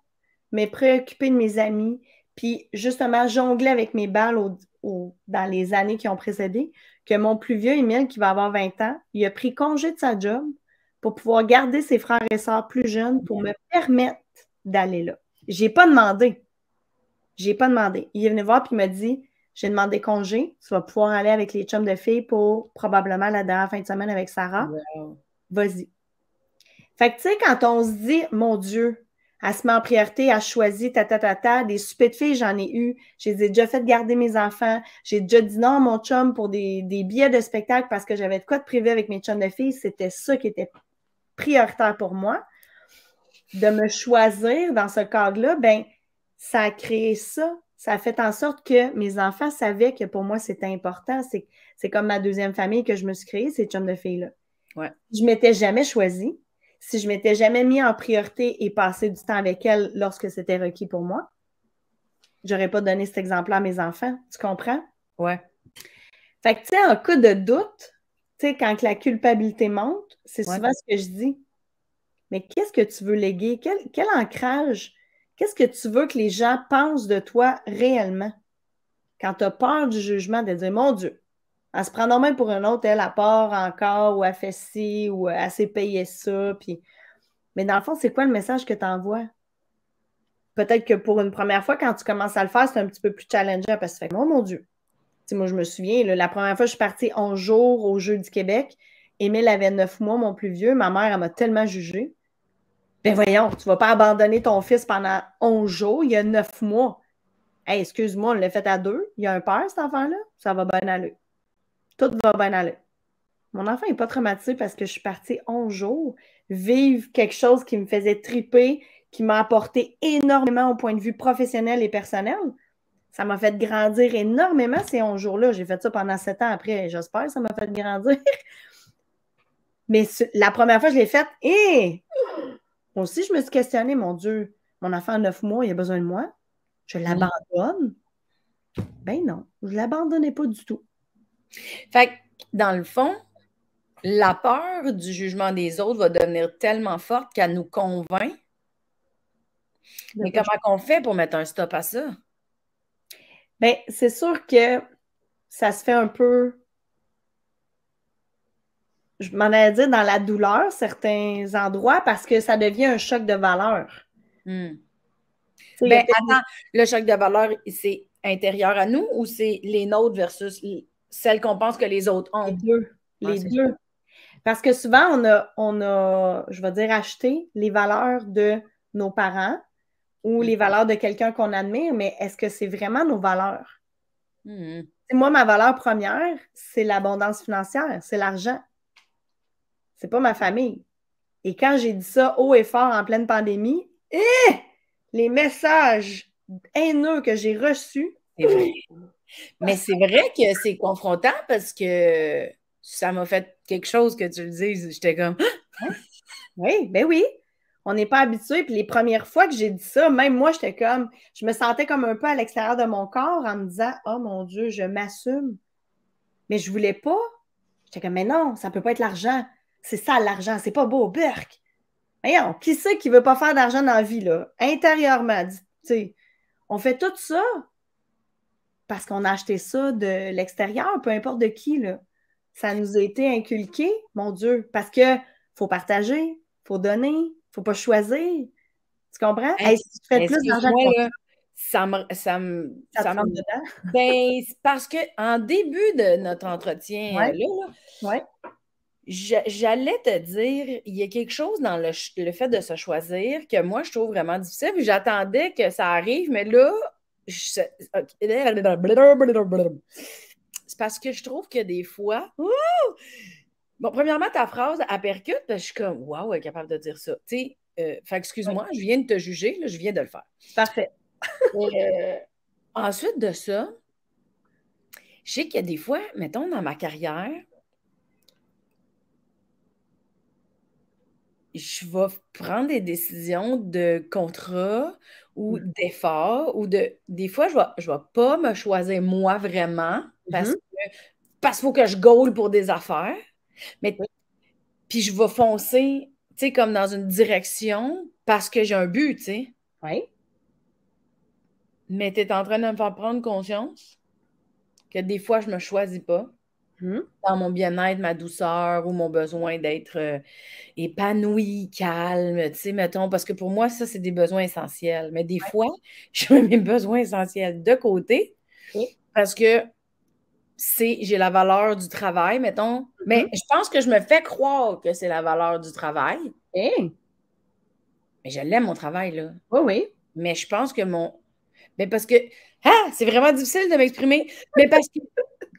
me préoccuper de mes amis, puis justement jongler avec mes balles dans les années qui ont précédé, que mon plus vieux, Emile, qui va avoir 20 ans, il a pris congé de sa job pour pouvoir garder ses frères et sœurs plus jeunes pour me permettre d'aller là. J'ai pas demandé. J'ai pas demandé. Il est venu voir puis il m'a dit j'ai demandé congé. Tu vas pouvoir aller avec les chums de filles pour probablement la dernière fin de semaine avec Sarah. Vas-y. Fait que, tu sais, quand on se dit, mon Dieu, à se met en priorité, à choisir, ta, ta, ta, ta, des soupers de filles, j'en ai eu. J'ai déjà fait garder mes enfants. J'ai déjà dit non à mon chum pour des, des billets de spectacle parce que j'avais de quoi de privé avec mes chums de filles. C'était ça qui était prioritaire pour moi. De me choisir dans ce cadre-là, ben, ça a créé ça ça a fait en sorte que mes enfants savaient que pour moi, c'était important. C'est comme ma deuxième famille que je me suis créée, ces chums de filles-là. Ouais. Je m'étais jamais choisie. Si je m'étais jamais mis en priorité et passé du temps avec elles lorsque c'était requis pour moi, j'aurais pas donné cet exemple-là à mes enfants. Tu comprends? Ouais. Fait que, tu sais, en coup de doute, tu sais, quand la culpabilité monte, c'est souvent ce que je dis. Mais qu'est-ce que tu veux léguer? quel ancrage Qu'est-ce que tu veux que les gens pensent de toi réellement? Quand tu as peur du jugement, de dire, mon Dieu, elle se prend même pour un autre, elle, a peur encore, ou elle fait ci, ou elle s'est payée ça. Puis... Mais dans le fond, c'est quoi le message que tu envoies? Peut-être que pour une première fois, quand tu commences à le faire, c'est un petit peu plus challengeant parce que, fais, oh, mon Dieu, Si moi, je me souviens, la première fois, je suis partie 11 jours au Jeu du Québec. Émile avait 9 mois, mon plus vieux. Ma mère, elle m'a tellement jugée. Ben voyons, tu ne vas pas abandonner ton fils pendant 11 jours, il y a 9 mois. Hé, excuse-moi, on l'a fait à deux. Il y a un père, cet enfant-là. Ça va bien aller. Tout va bien aller. Mon enfant n'est pas traumatisé parce que je suis partie 11 jours vivre quelque chose qui me faisait triper, qui m'a apporté énormément au point de vue professionnel et personnel. Ça m'a fait grandir énormément ces 11 jours-là. J'ai fait ça pendant 7 ans après. J'espère que ça m'a fait grandir. Mais la première fois je l'ai faite, Hé! Bon, si je me suis questionnée, mon Dieu, mon enfant a neuf mois, il a besoin de moi. Je mm. l'abandonne. Ben non, je ne l'abandonnais pas du tout. Fait que, dans le fond, la peur du jugement des autres va devenir tellement forte qu'elle nous convainc. Mais comment on fait pour mettre un stop à ça? Bien, c'est sûr que ça se fait un peu je m'en allais dit, dans la douleur, certains endroits, parce que ça devient un choc de valeur. Mais hmm. ben, attends, le choc de valeur, c'est intérieur à nous ou c'est les nôtres versus celles qu'on pense que les autres ont? Les deux. Ah, les deux. Parce que souvent, on a, on a, je vais dire, acheté les valeurs de nos parents ou hmm. les valeurs de quelqu'un qu'on admire, mais est-ce que c'est vraiment nos valeurs? Hmm. Moi, ma valeur première, c'est l'abondance financière, c'est l'argent. C'est pas ma famille. Et quand j'ai dit ça haut et fort en pleine pandémie, eh! les messages haineux que j'ai reçus. Vrai. Mais c'est vrai que c'est confrontant parce que ça m'a fait quelque chose que tu le dises. J'étais comme. Ah! oui, ben oui. On n'est pas habitué. Puis les premières fois que j'ai dit ça, même moi, j'étais comme. Je me sentais comme un peu à l'extérieur de mon corps en me disant Oh mon Dieu, je m'assume. Mais je voulais pas. J'étais comme Mais non, ça peut pas être l'argent. C'est ça l'argent, c'est pas beau, Burke. Voyons, qui c'est qui veut pas faire d'argent dans la vie, là? Intérieurement, tu sais, On fait tout ça parce qu'on a acheté ça de l'extérieur, peu importe de qui, là. Ça nous a été inculqué, mon Dieu, parce que faut partager, faut donner, faut pas choisir. Tu comprends? si tu fais plus d'argent ça me. Ça me, ça me... ben, parce que en début de notre entretien, euh, là, J'allais te dire, il y a quelque chose dans le, fait de se choisir que moi, je trouve vraiment difficile. J'attendais que ça arrive, mais là, c'est parce que je trouve que des fois, bon, premièrement, ta phrase, apercute, percute, parce que je suis comme, waouh, elle est capable de dire ça. Tu euh, excuse-moi, je viens de te juger, là, je viens de le faire. Parfait. Euh, ensuite de ça, je sais qu'il y a des fois, mettons, dans ma carrière, je vais prendre des décisions de contrat ou mmh. d'effort ou de des fois je vais je vais pas me choisir moi vraiment mmh parce que parce qu'il faut que je goal pour des affaires mais puis je vais foncer tu sais comme dans une direction parce que j'ai un but tu sais oui mais tu es en train de me faire prendre conscience que des fois je me choisis pas Mmh. dans mon bien-être, ma douceur ou mon besoin d'être euh, épanoui, calme, tu sais, mettons, parce que pour moi, ça, c'est des besoins essentiels. Mais des fois, je mets mes besoins essentiels de côté parce que c'est j'ai la valeur du travail, mettons. Mais mmh je pense que je me fais croire que c'est la valeur du travail. Mais je l'aime, mon travail, là. Oui, oui. Mais je pense que mon. Mais parce que. Ah, c'est vraiment difficile de m'exprimer. Mais parce que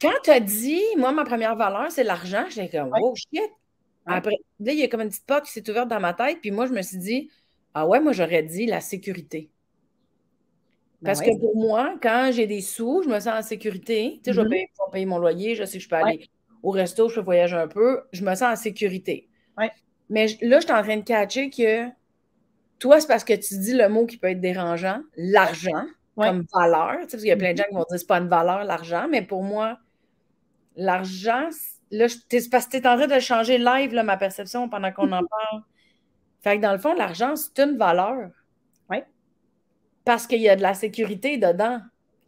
quand tu as dit, moi, ma première valeur, c'est l'argent, j'étais comme, oh shit. Après, là, il y a comme une petite porte qui s'est ouverte dans ma tête, puis moi, je me suis dit, ah ouais, moi, j'aurais dit la sécurité. Ben parce que pour moi, quand j'ai des sous, je me sens en sécurité. Tu sais, je, vais mhm. payer, mon loyer, je sais que je peux aller au resto, je peux voyager un peu, je me sens en sécurité. Mais là, je suis en train de catcher que toi, c'est parce que tu dis le mot qui peut être dérangeant, l'argent, comme valeur. Tu sais, parce qu'il y a plein de mhm. gens qui vont dire c'est pas une valeur, l'argent, mais pour moi, l'argent, là, c'est parce que tu es en train de changer live, là, ma perception, pendant qu'on en parle. Fait que dans le fond, l'argent, c'est une valeur. Oui. Parce qu'il y a de la sécurité dedans.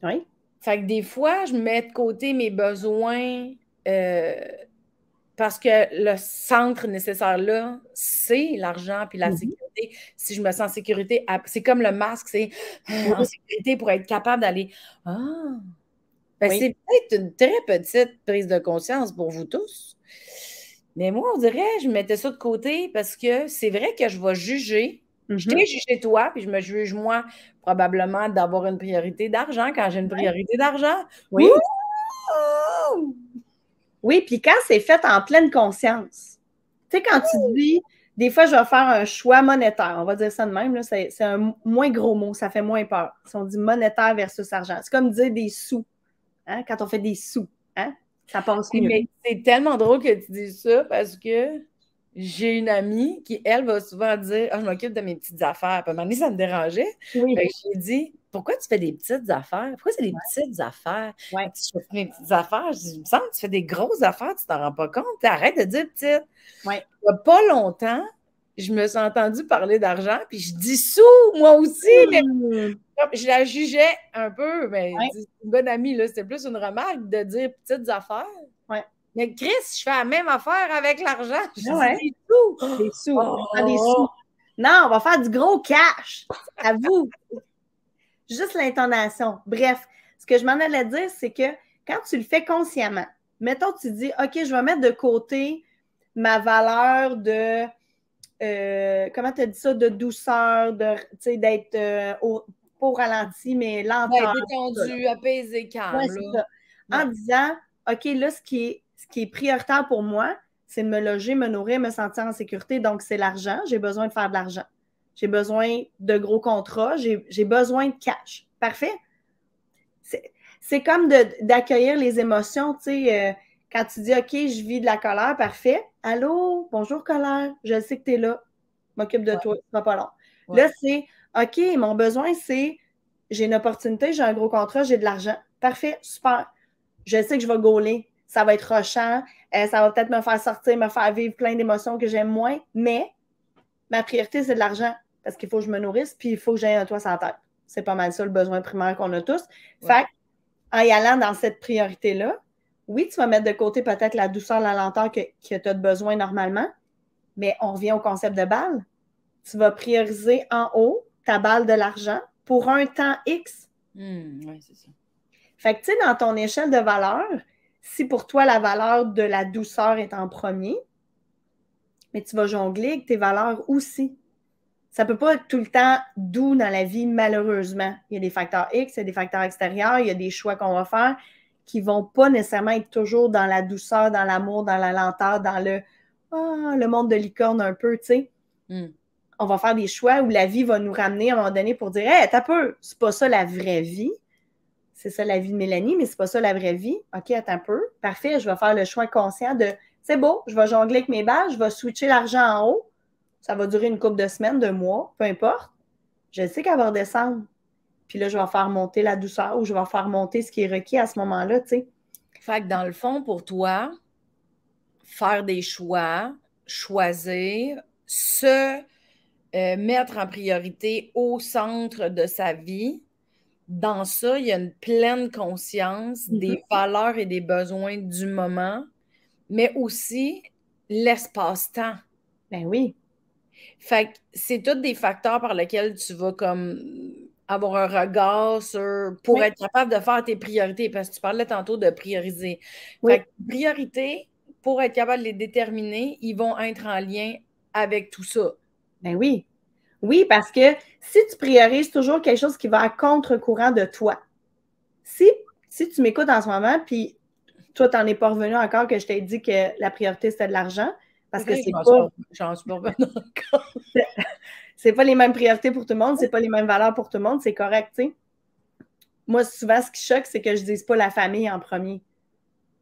Oui. Fait que des fois, je mets de côté mes besoins euh, parce que le centre nécessaire là, c'est l'argent puis la mm-hmm. sécurité. Si je me sens en sécurité, c'est comme le masque, c'est ah, en sécurité pour être capable d'aller. Ah, c'est peut-être une très petite prise de conscience pour vous tous. Mais moi, on dirait, je mettais ça de côté parce que c'est vrai que je vais juger. Je vais mm-hmm. juger toi, puis je me juge moi probablement d'avoir une priorité d'argent quand j'ai une priorité d'argent. Oui. Oui, puis quand c'est fait en pleine conscience. Tu sais, quand tu dis, des fois, je vais faire un choix monétaire, on va dire ça de même, c'est un moins gros mot, ça fait moins peur. Si on dit monétaire versus argent, c'est comme dire des sous. Hein, quand on fait des sous. Hein, ça passe mieux. Mais c'est tellement drôle que tu dis ça parce que j'ai une amie qui, elle, va souvent dire ah, je m'occupe de mes petites affaires. Puis à un moment donné, ça me dérangeait. lui ai dit Pourquoi tu fais des petites affaires Pourquoi c'est des petites affaires Je fais mes petites affaires. Je dis me sens que tu fais des grosses affaires, tu t'en rends pas compte. Arrête de dire petite. Il n'y a pas longtemps, je me suis entendue parler d'argent, puis je dis sous, moi aussi. Mais mmh je la jugeais un peu, mais ben, c'est une bonne amie, là, c'était plus une remarque de dire petites affaires. Mais Chris, je fais la même affaire avec l'argent. Je Des sous. des oh. sous. Non, on va faire du gros cash. À vous. Juste l'intonation. Bref, ce que je m'en allais dire, c'est que quand tu le fais consciemment, mettons, tu dis, OK, je vais mettre de côté ma valeur de, euh, comment tu as dit ça, de douceur, de, d'être euh, ralenti, mais lentement. apaisé, calme. En disant, OK, là, ce qui est, prioritaire pour moi, c'est de me loger, me nourrir, me sentir en sécurité. Donc, c'est l'argent. J'ai besoin de faire de l'argent. J'ai besoin de gros contrats. J'ai besoin de cash. Parfait. C'est comme d'accueillir les émotions, tu sais. Euh, quand tu dis OK, je vis de la colère, parfait. Allô, bonjour colère, je sais que tu es là. M'occupe de toi, ce pas long. Là, c'est OK, mon besoin, c'est j'ai une opportunité, j'ai un gros contrat, j'ai de l'argent. Parfait, super. Je sais que je vais gauler. Ça va être rochant. Euh, ça va peut-être me faire sortir, me faire vivre plein d'émotions que j'aime moins. Mais ma priorité, c'est de l'argent parce qu'il faut que je me nourrisse puis il faut que j'aie un toit sans tête. C'est pas mal ça le besoin primaire qu'on a tous. Fait en y allant dans cette priorité-là, oui, tu vas mettre de côté peut-être la douceur, la lenteur que, que tu as de besoin normalement, mais on revient au concept de balle. Tu vas prioriser en haut ta balle de l'argent pour un temps X. Hmm, oui, c'est ça. Fait que, tu sais, dans ton échelle de valeur, si pour toi la valeur de la douceur est en premier, mais tu vas jongler avec tes valeurs aussi. Ça ne peut pas être tout le temps doux dans la vie, malheureusement. Il y a des facteurs X, il y a des facteurs extérieurs, il y a des choix qu'on va faire qui ne vont pas nécessairement être toujours dans la douceur, dans l'amour, dans la lenteur, dans le, ah, le monde de licorne un peu, tu sais. Hmm on va faire des choix où la vie va nous ramener à un moment donné pour dire Hey, t'as peu, c'est pas ça la vraie vie. C'est ça la vie de Mélanie, mais c'est pas ça la vraie vie. OK, attends un peu. Parfait, je vais faire le choix conscient de c'est beau, je vais jongler avec mes balles, je vais switcher l'argent en haut. Ça va durer une couple de semaines, de mois, peu importe. Je sais qu'elle va redescendre. Puis là, je vais faire monter la douceur ou je vais faire monter ce qui est requis à ce moment-là, tu sais. Fait que dans le fond, pour toi, faire des choix, choisir, se euh, mettre en priorité au centre de sa vie, dans ça, il y a une pleine conscience mhm. des valeurs et des besoins du moment, mais aussi l'espace-temps. Ben oui. Fait que c'est tous des facteurs par lesquels tu vas comme avoir un regard sur pour être capable de faire tes priorités, parce que tu parlais tantôt de prioriser. Fait que priorités, pour être capable de les déterminer, ils vont être en lien avec tout ça. Ben oui. Oui, parce que si tu priorises toujours quelque chose qui va à contre-courant de toi, si, si tu m'écoutes en ce moment, puis toi, n'en es pas revenu encore que je t'ai dit que la priorité, c'était de l'argent, parce que c'est pas... J'en suis pas revenu encore. c'est pas les mêmes priorités pour tout le monde, c'est pas les mêmes valeurs pour tout le monde, c'est correct, tu sais. Moi, souvent, ce qui choque, c'est que je dise pas la famille en premier.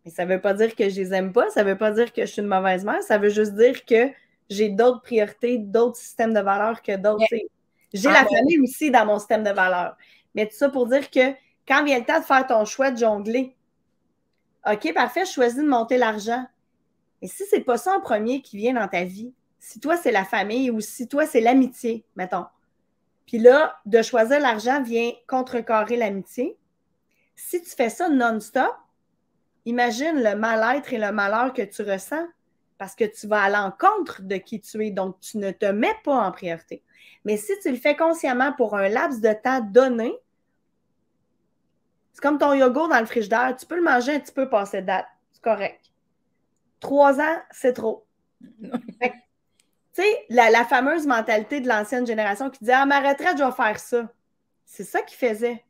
Mais ça veut pas dire que je les aime pas, ça veut pas dire que je suis une mauvaise mère, ça veut juste dire que j'ai d'autres priorités, d'autres systèmes de valeurs que d'autres. J'ai la ah famille aussi dans mon système de valeurs. Mais tout ça pour dire que quand vient le temps de faire ton choix de jongler, OK, parfait, je choisis de monter l'argent. Et si c'est pas ça en premier qui vient dans ta vie, si toi c'est la famille ou si toi c'est l'amitié, mettons. Puis là, de choisir l'argent vient contrecarrer l'amitié. Si tu fais ça non-stop, imagine le mal-être et le malheur que tu ressens parce que tu vas à l'encontre de qui tu es, donc tu ne te mets pas en priorité. Mais si tu le fais consciemment pour un laps de temps donné, c'est comme ton yogourt dans le frigidaire, tu peux le manger un petit peu cette date, c'est correct. Trois ans, c'est trop. tu sais, la, fameuse mentalité de l'ancienne génération qui disait À ah, ma retraite, je vais faire ça. C'est ça qu'ils faisaient.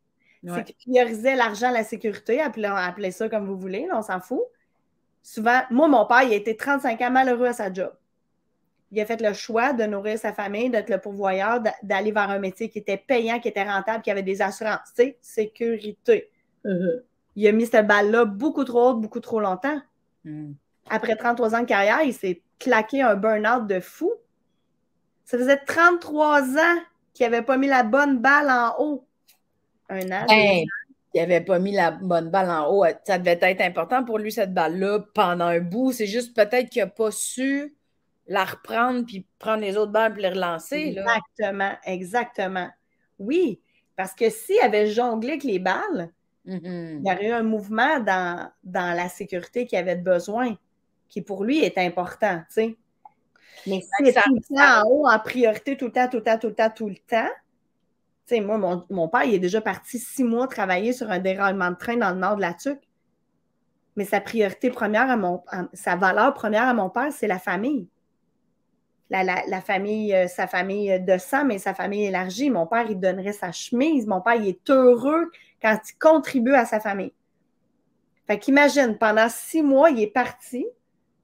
Ils C'est priorisaient l'argent, la sécurité, appelez, ça comme vous voulez, on s'en fout souvent, moi, mon père, il a été 35 ans malheureux à sa job. Il a fait le choix de nourrir sa famille, d'être le pourvoyeur, d'aller vers un métier qui était payant, qui était rentable, qui avait des assurances. Tu sais, sécurité. Uh-huh. Il a mis cette balle-là beaucoup trop haute, beaucoup trop longtemps. Hmm. Après 33 ans de carrière, il s'est claqué un burn-out de fou. Ça faisait 33 ans qu'il n'avait pas mis la bonne balle en haut. Un an il n'avait pas mis la bonne balle en haut. Ça devait être important pour lui, cette balle-là, pendant un bout. C'est juste peut-être qu'il n'a pas su la reprendre puis prendre les autres balles puis les relancer. Exactement, exactement. Oui, parce que s'il avait jonglé avec les balles, mm-hmm. il y aurait eu un mouvement dans, dans la sécurité qu'il avait besoin, qui pour lui est important, tu sais. Mais si ça, en haut, en priorité tout le temps, tout le temps, tout le temps, tout le temps, moi, mon, père, il est déjà parti six mois travailler sur un déraillement de train dans le nord de la Tuque. Mais sa priorité première à mon sa valeur première à mon père, c'est la famille. La, famille, euh, sa famille de sang, mais sa famille élargie. Mon père, il donnerait sa chemise. Mon père, il est heureux quand il contribue à sa famille. Fait qu'imagine, pendant six mois, il est parti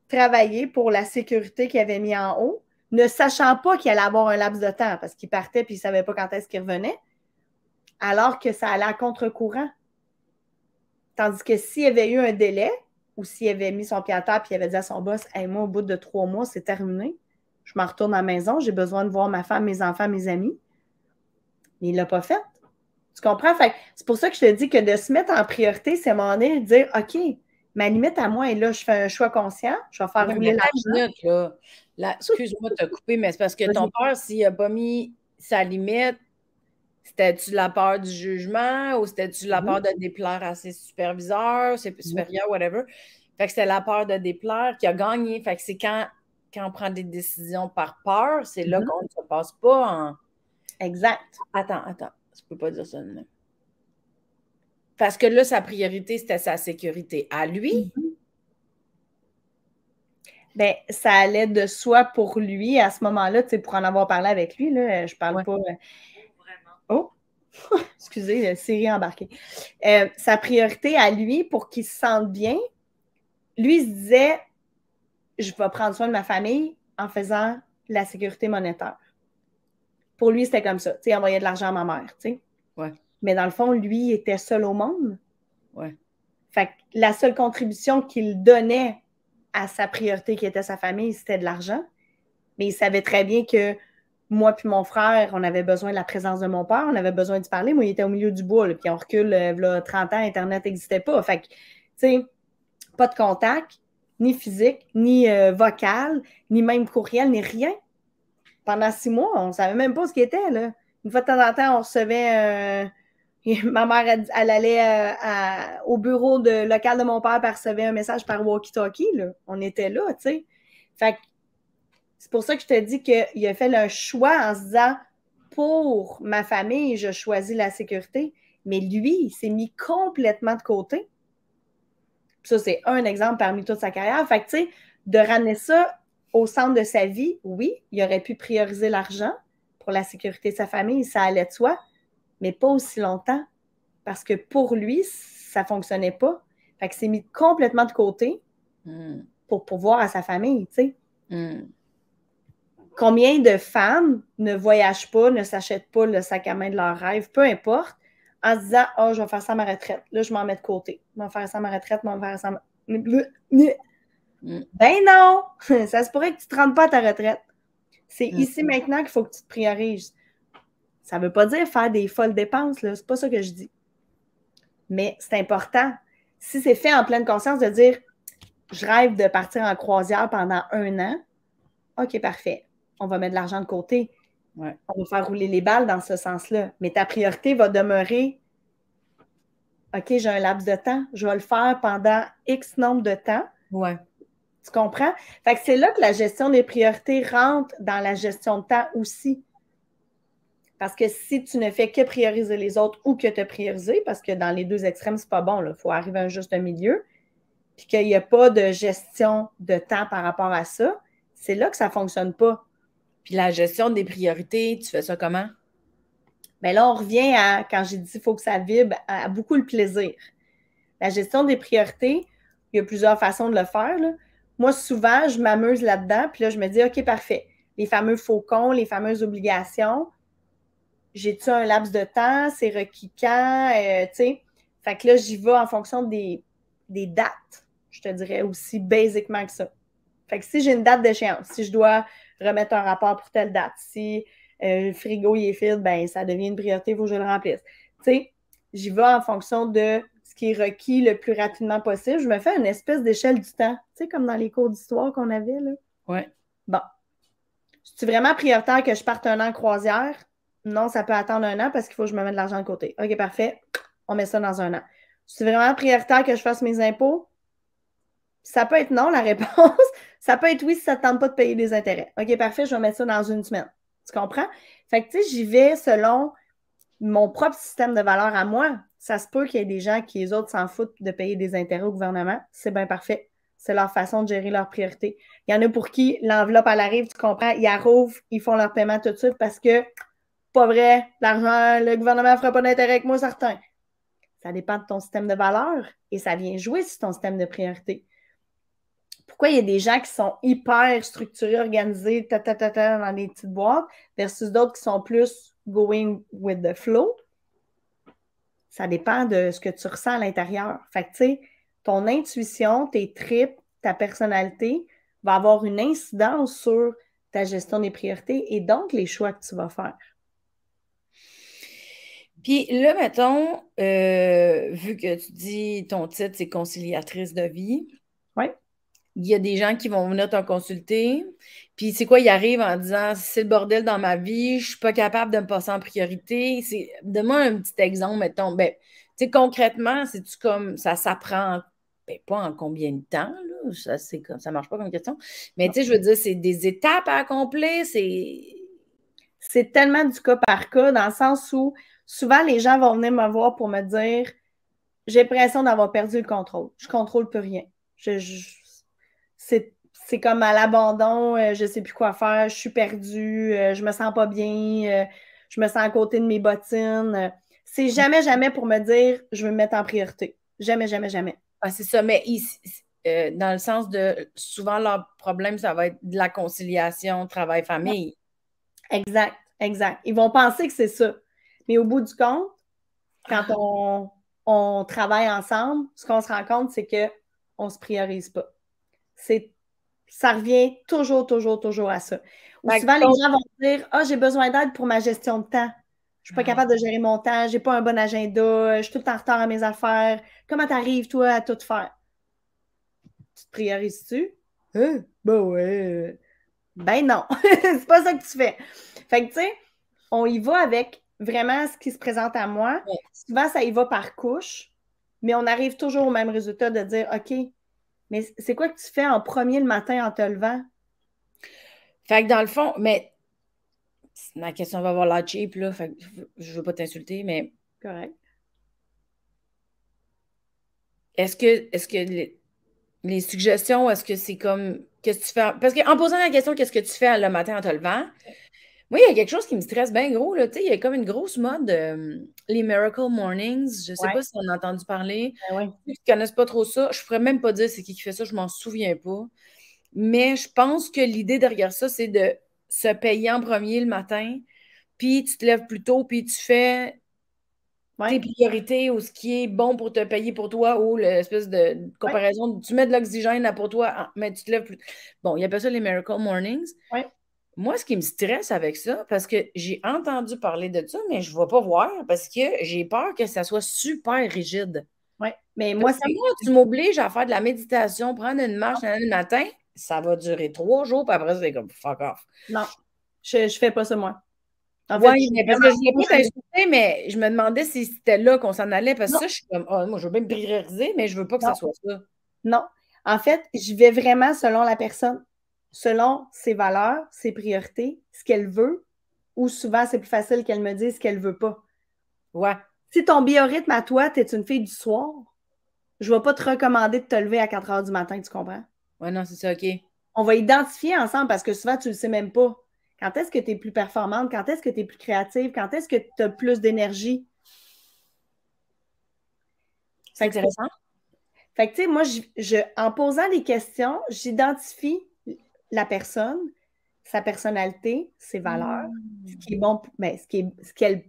travailler pour la sécurité qu'il avait mis en haut ne sachant pas qu'il allait avoir un laps de temps parce qu'il partait puis il ne savait pas quand est-ce qu'il revenait, alors que ça allait à contre-courant. Tandis que s'il y avait eu un délai ou s'il avait mis son pied à terre puis il avait dit à son boss hey, Moi, au bout de trois mois, c'est terminé. Je m'en retourne à la maison, j'ai besoin de voir ma femme, mes enfants, mes amis. Mais il ne l'a pas fait. Tu comprends? c'est pour ça que je te dis que de se mettre en priorité, c'est m'en dire OK, Ma limite à moi est là, je fais un choix conscient, je vais faire une la Excuse-moi de te couper, mais c'est parce que ton père, s'il n'a pas mis sa limite, c'était-tu la peur du jugement ou c'était-tu la mm-hmm. peur de déplaire à ses superviseurs, ses mm-hmm. supérieurs, whatever? Fait que c'était la peur de déplaire qui a gagné. Fait que c'est quand, quand on prend des décisions par peur, c'est là mm-hmm. qu'on ne se passe pas en. Exact. Attends, attends. Je ne peux pas dire ça de même. Parce que là, sa priorité, c'était sa sécurité à lui. Mm-hmm. Bien, ça allait de soi pour lui à ce moment-là, Tu sais, pour en avoir parlé avec lui, là, je parle pas. Euh, oh! Excusez, la série embarquée. Euh, sa priorité à lui pour qu'il se sente bien, lui se disait Je vais prendre soin de ma famille en faisant la sécurité monétaire. Pour lui, c'était comme ça. Tu sais, envoyer de l'argent à ma mère. Tu sais. Ouais. Mais dans le fond, lui, était seul au monde. Ouais. Fait que la seule contribution qu'il donnait à sa priorité qui était sa famille, c'était de l'argent. Mais il savait très bien que moi puis mon frère, on avait besoin de la présence de mon père, on avait besoin de parler. Moi, il était au milieu du bois, puis on recule, euh, là, 30 ans, Internet n'existait pas. Fait que, tu sais, pas de contact, ni physique, ni euh, vocal, ni même courriel, ni rien. Pendant six mois, on ne savait même pas ce qu'il était, là. Une fois de temps en temps, on recevait... un ma mère, elle, allait euh, au bureau de, local de mon père, pour recevait un message par walkie-talkie. On était là, tu sais. Fait c'est pour ça que je te dis qu'il a fait un choix en se disant pour ma famille, je choisis la sécurité. Mais lui, il s'est mis complètement de côté. Ça, c'est un exemple parmi toute sa carrière. Fait tu sais, de ramener ça au centre de sa vie, oui, il aurait pu prioriser l'argent pour la sécurité de sa famille, ça allait de soi mais pas aussi longtemps parce que pour lui, ça fonctionnait pas. Fait que s'est mis complètement de côté hmm. pour pouvoir à sa famille, tu sais. Hmm. Combien de femmes ne voyagent pas, ne s'achètent pas le sac à main de leur rêve, peu importe, en se disant ah, je vais faire ça à ma retraite. Là, je m'en mets de côté. Je vais faire ça à ma retraite, je vais faire ça hmm. Ben non! ça se pourrait que tu ne te rendes pas à ta retraite. C'est ici maintenant qu'il faut que tu te priorises. Ça ne veut pas dire faire des folles dépenses, Ce C'est pas ça que je dis. Mais c'est important. Si c'est fait en pleine conscience de dire je rêve de partir en croisière pendant un an, OK, parfait. On va mettre de l'argent de côté. On va faire rouler les balles dans ce sens-là. Mais ta priorité va demeurer OK, j'ai un laps de temps, je vais le faire pendant X nombre de temps. Ouais. Tu comprends? Fait que c'est là que la gestion des priorités rentre dans la gestion de temps aussi. Parce que si tu ne fais que prioriser les autres ou que te prioriser, parce que dans les deux extrêmes, c'est pas bon, il faut arriver à un juste milieu, puis qu'il n'y a pas de gestion de temps par rapport à ça, c'est là que ça ne fonctionne pas. Puis la gestion des priorités, tu fais ça comment? Bien là, on revient à, quand j'ai dit il faut que ça vibre, à, beaucoup le plaisir. La gestion des priorités, il y a plusieurs façons de le faire. Moi, souvent, je m'amuse là-dedans, puis là, je me dis, OK, parfait. Les fameux faucons, les fameuses obligations, j'ai-tu un laps de temps? C'est requis quand? Euh, tu sais? Fait que là, j'y vais en fonction des, dates, je te dirais aussi basiquement que ça. Fait que si j'ai une date d'échéance, si je dois remettre un rapport pour telle date, si euh, le frigo y est vide, ben ça devient une priorité, il faut que je le remplisse. Tu sais, j'y vais en fonction de ce qui est requis le plus rapidement possible. Je me fais une espèce d'échelle du temps, tu sais, comme dans les cours d'histoire qu'on avait, là. Ouais. Bon. Es-tu vraiment prioritaire que je parte un an en croisière? Non, ça peut attendre un an parce qu'il faut que je me mette de l'argent de côté. OK, parfait. On met ça dans un an. C'est vraiment prioritaire que je fasse mes impôts? Ça peut être non, la réponse. ça peut être oui si ça ne tente pas de payer des intérêts. OK, parfait, je vais mettre ça dans une semaine. Tu comprends? Fait que, tu sais, j'y vais selon mon propre système de valeur à moi. Ça se peut qu'il y ait des gens qui, les autres, s'en foutent de payer des intérêts au gouvernement. C'est bien parfait. C'est leur façon de gérer leurs priorités. Il y en a pour qui l'enveloppe, à l'arrivée, tu comprends, ils arrivent, ils font leur paiement tout de suite parce que pas vrai, l'argent, le gouvernement ne fera pas d'intérêt avec moi, certain. Ça dépend de ton système de valeur et ça vient jouer sur ton système de priorité. Pourquoi il y a des gens qui sont hyper structurés, organisés, dans des petites boîtes, versus d'autres qui sont plus going with the flow? Ça dépend de ce que tu ressens à l'intérieur. Fait que, tu sais, ton intuition, tes tripes, ta personnalité va avoir une incidence sur ta gestion des priorités et donc les choix que tu vas faire. Puis là, mettons, euh, vu que tu dis ton titre, c'est conciliatrice de vie. Oui. Il y a des gens qui vont venir te consulter. Puis c'est quoi, ils arrivent en disant c'est le bordel dans ma vie, je suis pas capable de me passer en priorité. Donne-moi un petit exemple, mettons. Ben, tu sais, concrètement, c'est-tu comme ça s'apprend ben, pas en combien de temps, là, ça, c'est comme, ça marche pas comme question. Mais tu sais, je veux dire, c'est des étapes à accomplir, c'est. C'est tellement du cas par cas, dans le sens où souvent les gens vont venir me voir pour me dire j'ai l'impression d'avoir perdu le contrôle. Je contrôle plus rien. c'est, comme à l'abandon, euh, je sais plus quoi faire, je suis perdue, euh, je me sens pas bien, euh, je me sens à côté de mes bottines. C'est jamais, jamais pour me dire je veux me mettre en priorité. Jamais, jamais, jamais. Ah, c'est ça, mais dans le sens de souvent leur problème, ça va être de la conciliation, travail-famille. Exact, exact. Ils vont penser que c'est ça. Mais au bout du compte, quand ah. on, travaille ensemble, ce qu'on se rend compte, c'est qu'on ne se priorise pas. C'est ça revient toujours, toujours, toujours à ça. Ou souvent, les gens vont dire Ah, oh, j'ai besoin d'aide pour ma gestion de temps. Je ne suis pas ah. capable de gérer mon temps, Je n'ai pas un bon agenda, je suis tout le temps en retard à mes affaires. Comment t'arrives, toi, à tout faire? Tu te priorises-tu? Euh, ben ouais. Ben non, c'est pas ça que tu fais. Fait que, tu sais, on y va avec vraiment ce qui se présente à moi. Souvent, ça y va par couche, mais on arrive toujours au même résultat de dire OK, mais c'est quoi que tu fais en premier le matin en te levant? Fait que dans le fond, mais ma question va avoir la cheap, là. Fait je veux pas t'insulter, mais. Correct. Est-ce que, est-ce que les, suggestions, est-ce que c'est comme. Qu'est-ce que tu fais? En... Parce qu'en posant la question, qu'est-ce que tu fais le matin en te levant? Oui, il y a quelque chose qui me stresse bien gros. Là. Il y a comme une grosse mode, les Miracle Mornings. Je ne sais pas si on a entendu parler. Tu ben ne connaissent pas trop ça, je ne pourrais même pas dire c'est qui qui fait ça, je m'en souviens pas. Mais je pense que l'idée derrière ça, c'est de se payer en premier le matin, puis tu te lèves plus tôt, puis tu fais tes priorités ou ce qui est bon pour te payer pour toi ou l'espèce de comparaison. Tu mets de l'oxygène pour toi, ah, mais tu te lèves plus Bon, il pas ça les Miracle Mornings. Moi, ce qui me stresse avec ça, parce que j'ai entendu parler de ça, mais je ne vais pas voir parce que j'ai peur que ça soit super rigide. Oui, mais moi, c'est moi, tu m'obliges à faire de la méditation, prendre une marche le matin, ça va durer trois jours, puis après, c'est comme fuck off. Non, je ne fais pas ça, moi. oui, mais parce que je n'ai pas mais je me demandais si c'était là qu'on s'en allait, parce que je suis comme, oh, moi, je veux bien me prioriser, mais je ne veux pas que ça soit ça. Non. En fait, je vais vraiment selon la personne selon ses valeurs, ses priorités, ce qu'elle veut, ou souvent c'est plus facile qu'elle me dise ce qu'elle veut pas. Ouais. Si ton biorhythme à toi, tu es une fille du soir, je vais pas te recommander de te lever à 4 heures du matin, tu comprends? Ouais, non, c'est ça, OK. On va identifier ensemble parce que souvent, tu le sais même pas. Quand est-ce que tu es plus performante? Quand est-ce que tu es plus créative? Quand est-ce que tu as plus d'énergie? C'est intéressant. Fait que, tu sais, moi, en posant des questions, j'identifie la personne, sa personnalité, ses valeurs, hmm. ce qui est bon, mais ben, ce qui est,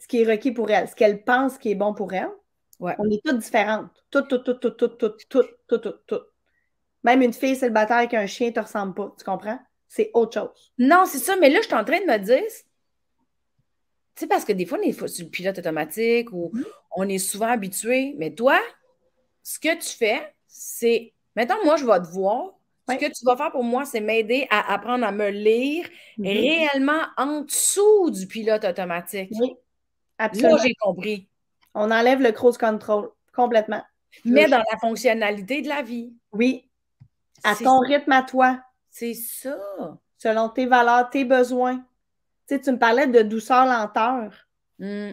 ce qui est requis pour elle, ce qu'elle pense qui est bon pour elle. On est toutes différentes. Toutes, toutes, toutes, toutes, toutes, toutes, toutes, toutes, Même une fille c'est le avec un chien ne te ressemble pas, tu comprends? C'est autre chose. Non, c'est ça, mais là, je suis en train de me dire, tu sais, parce que des fois, on est sur le pilote automatique ou hmm. on est souvent habitué. Mais toi, ce que tu fais, c'est. maintenant moi, je vais te voir, ce que tu vas faire pour moi, c'est m'aider à apprendre à me lire mm-hmm. réellement en dessous du pilote automatique. Oui, absolument. j'ai compris. On enlève le cross control complètement. Mais dans la fonctionnalité de la vie. Oui. À ton rythme à toi. C'est ça. Selon tes valeurs, tes besoins. Tu sais, tu me parlais de douceur, lenteur. Mm.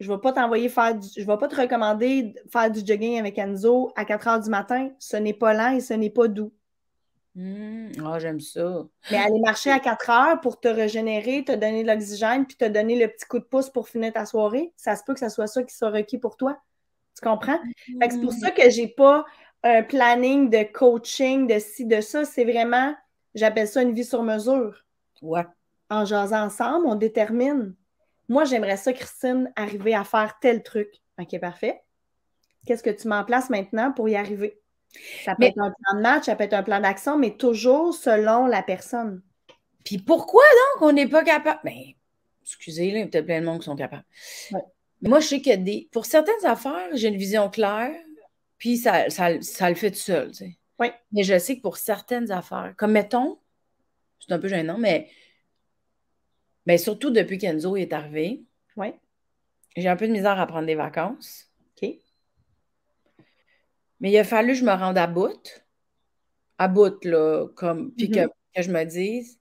Je ne vais pas t'envoyer faire du... je vais pas te recommander de faire du jogging avec Enzo à 4 heures du matin. Ce n'est pas lent et ce n'est pas doux. Mmh, ah, j'aime ça. Mais aller marcher à 4 heures pour te régénérer, te donner de l'oxygène, puis te donner le petit coup de pouce pour finir ta soirée, ça se peut que ce soit ça qui soit requis pour toi. Tu comprends? c'est pour ça que j'ai pas un planning de coaching, de ci, de ça. C'est vraiment, j'appelle ça une vie sur mesure. Ouais. En jasant ensemble, on détermine. Moi, j'aimerais ça, Christine, arriver à faire tel truc. OK, parfait. Qu'est-ce que tu m'en places maintenant pour y arriver? Ça peut être un plan de match, ça peut être un plan d'action, mais toujours selon la personne. Puis pourquoi donc on n'est pas capable? Mais ben, excusez, il y a peut-être plein de monde qui sont capables. moi, je sais que pour certaines affaires, j'ai une vision claire, puis ça, le fait tout seul. Tu sais. Oui. Mais je sais que pour certaines affaires, comme mettons, c'est un peu gênant, mais, mais surtout depuis qu'Enzo est arrivé, ouais. j'ai un peu de misère à prendre des vacances. OK. Mais il a fallu que je me rende à bout, à bout, là, comme, puis que, mhm. je me dise,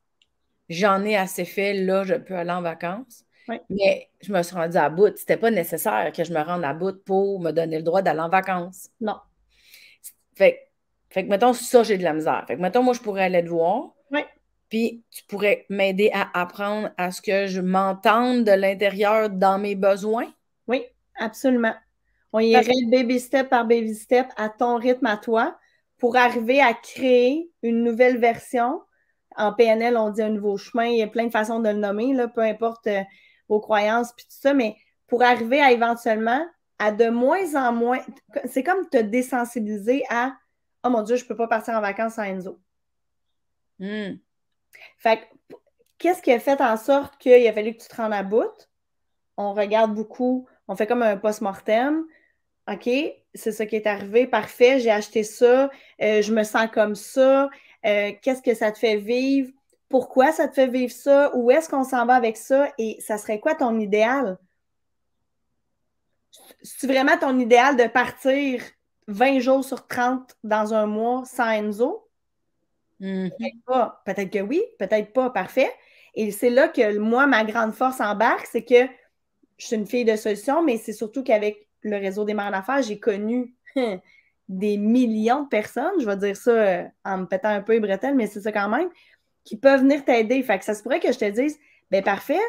j'en ai assez fait, là, je peux aller en vacances. Mais je me suis rendue à bout. C'était pas nécessaire que je me rende à bout pour me donner le droit d'aller en vacances. Non. Fait, fait que, mettons, ça, j'ai de la misère. Fait que, mettons, moi, je pourrais aller te voir. Oui. Puis, tu pourrais m'aider à apprendre à ce que je m'entende de l'intérieur dans mes besoins. Oui, absolument. On irait baby step par baby step à ton rythme à toi pour arriver à créer une nouvelle version. En PNL, on dit un nouveau chemin, il y a plein de façons de le nommer, là, peu importe euh, vos croyances puis tout ça, mais pour arriver à éventuellement à de moins en moins. C'est comme te désensibiliser à Oh mon Dieu, je ne peux pas partir en vacances en Enzo. Hmm. Fait qu'est-ce qui a fait en sorte qu'il a fallu que tu te rendes à bout? On regarde beaucoup, on fait comme un post-mortem, OK, c'est ce qui est arrivé, parfait, j'ai acheté ça, euh, je me sens comme ça, euh, qu'est-ce que ça te fait vivre, pourquoi ça te fait vivre ça, où est-ce qu'on s'en va avec ça et ça serait quoi ton idéal? C'est vraiment ton idéal de partir 20 jours sur 30 dans un mois sans Enzo? Mm-hmm. Peut-être pas. Peut-être que oui, peut-être pas, parfait. Et c'est là que moi, ma grande force embarque, c'est que je suis une fille de solution, mais c'est surtout qu'avec le réseau des mères d'affaires, j'ai connu hein, des millions de personnes, je vais dire ça euh, en me pétant un peu les bretelles, mais c'est ça quand même, qui peuvent venir t'aider. Fait ça se pourrait que je te dise, ben parfait,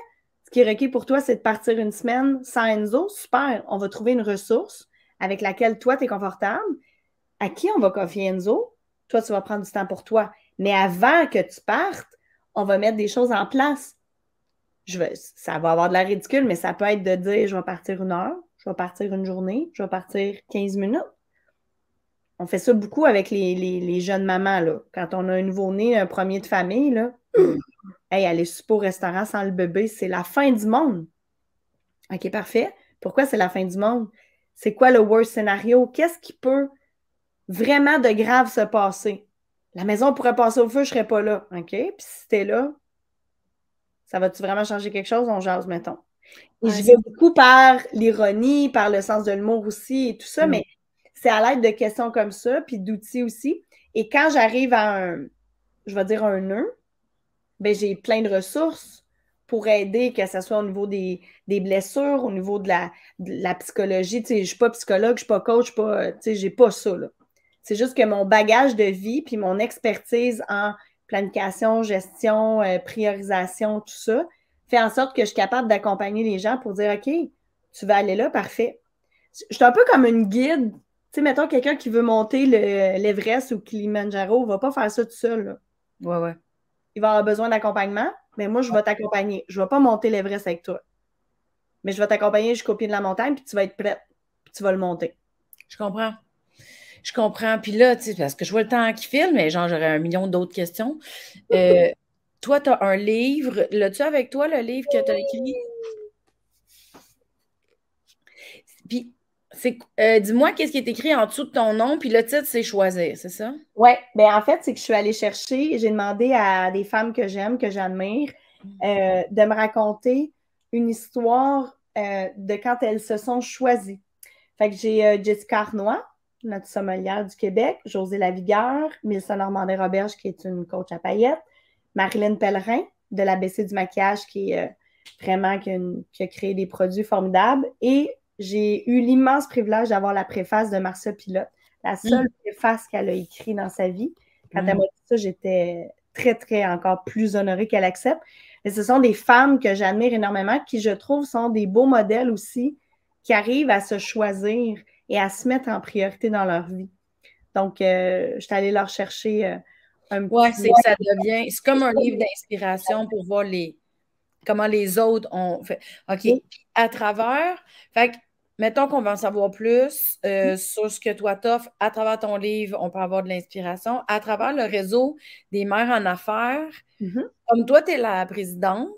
ce qui est requis pour toi, c'est de partir une semaine sans Enzo, super, on va trouver une ressource avec laquelle toi, tu es confortable, à qui on va confier Enzo, toi, tu vas prendre du temps pour toi. Mais avant que tu partes, on va mettre des choses en place. Je veux, ça va avoir de la ridicule, mais ça peut être de dire je vais partir une heure, je vais partir une journée, je vais partir 15 minutes. On fait ça beaucoup avec les, jeunes mamans. Là. Quand on a un nouveau-né, un premier de famille, là, hey, aller super au restaurant sans le bébé, c'est la fin du monde. OK, parfait. Pourquoi c'est la fin du monde? C'est quoi le worst scénario? Qu'est-ce qui peut vraiment de grave se passer? La maison pourrait passer au feu, je ne serais pas là. OK? Puis si t'es là, ça va-tu vraiment changer quelque chose? On jase, mettons. Et je vais beaucoup par l'ironie, par le sens de l'humour aussi et tout ça, mm. mais c'est à l'aide de questions comme ça, puis d'outils aussi. Et quand j'arrive à un, je vais dire un nœud, ben j'ai plein de ressources pour aider, que ce soit au niveau des, blessures, au niveau de la, psychologie. je ne suis pas psychologue, je ne suis pas coach, je n'ai pas, euh, pas ça. C'est juste que mon bagage de vie, puis mon expertise en planification, gestion, euh, priorisation, tout ça, Fais en sorte que je suis capable d'accompagner les gens pour dire OK, tu vas aller là, parfait. Je suis un peu comme une guide. Tu sais, mettons quelqu'un qui veut monter l'Everest ou Kilimanjaro, ne va pas faire ça tout seul. Là. Ouais, Il va avoir besoin d'accompagnement, mais moi, je vais ah. t'accompagner. Je ne vais pas monter l'Everest avec toi. Mais je vais t'accompagner jusqu'au pied de la montagne, puis tu vas être prête, puis tu vas le monter. Je comprends. Je comprends. Puis là, tu sais, parce que je vois le temps qui file, mais genre, j'aurais un million d'autres questions. Euh, toi, tu as un livre. L'as-tu avec toi, le livre que tu as écrit? Puis, euh, dis-moi qu'est-ce qui est écrit en dessous de ton nom, puis le titre, c'est choisir, c'est ça? Oui, bien en fait, c'est que je suis allée chercher, j'ai demandé à des femmes que j'aime, que j'admire, euh, de me raconter une histoire euh, de quand elles se sont choisies. Fait que j'ai euh, Jessica Arnois, notre sommelière du Québec, José Lavigueur, Milsa Normandin-Roberge, qui est une coach à paillettes, Marilyn Pellerin de la l'ABC du maquillage qui est euh, vraiment qui a, créé des produits formidables. Et j'ai eu l'immense privilège d'avoir la préface de Marcia Pilote, la mm. seule préface qu'elle a écrite dans sa vie. Quand mm. elle m'a dit ça, j'étais très, très encore plus honorée qu'elle accepte. Mais ce sont des femmes que j'admire énormément, qui, je trouve, sont des beaux modèles aussi, qui arrivent à se choisir et à se mettre en priorité dans leur vie. Donc, euh, je suis allée leur chercher euh, c'est ça devient. C'est comme un livre d'inspiration pour voir comment les autres ont fait. OK. À travers. Fait mettons qu'on va en savoir plus euh, sur ce que toi t'offres. À travers ton livre, on peut avoir de l'inspiration. À travers le réseau des mères en affaires, mm-hmm. comme toi, tu es la présidente.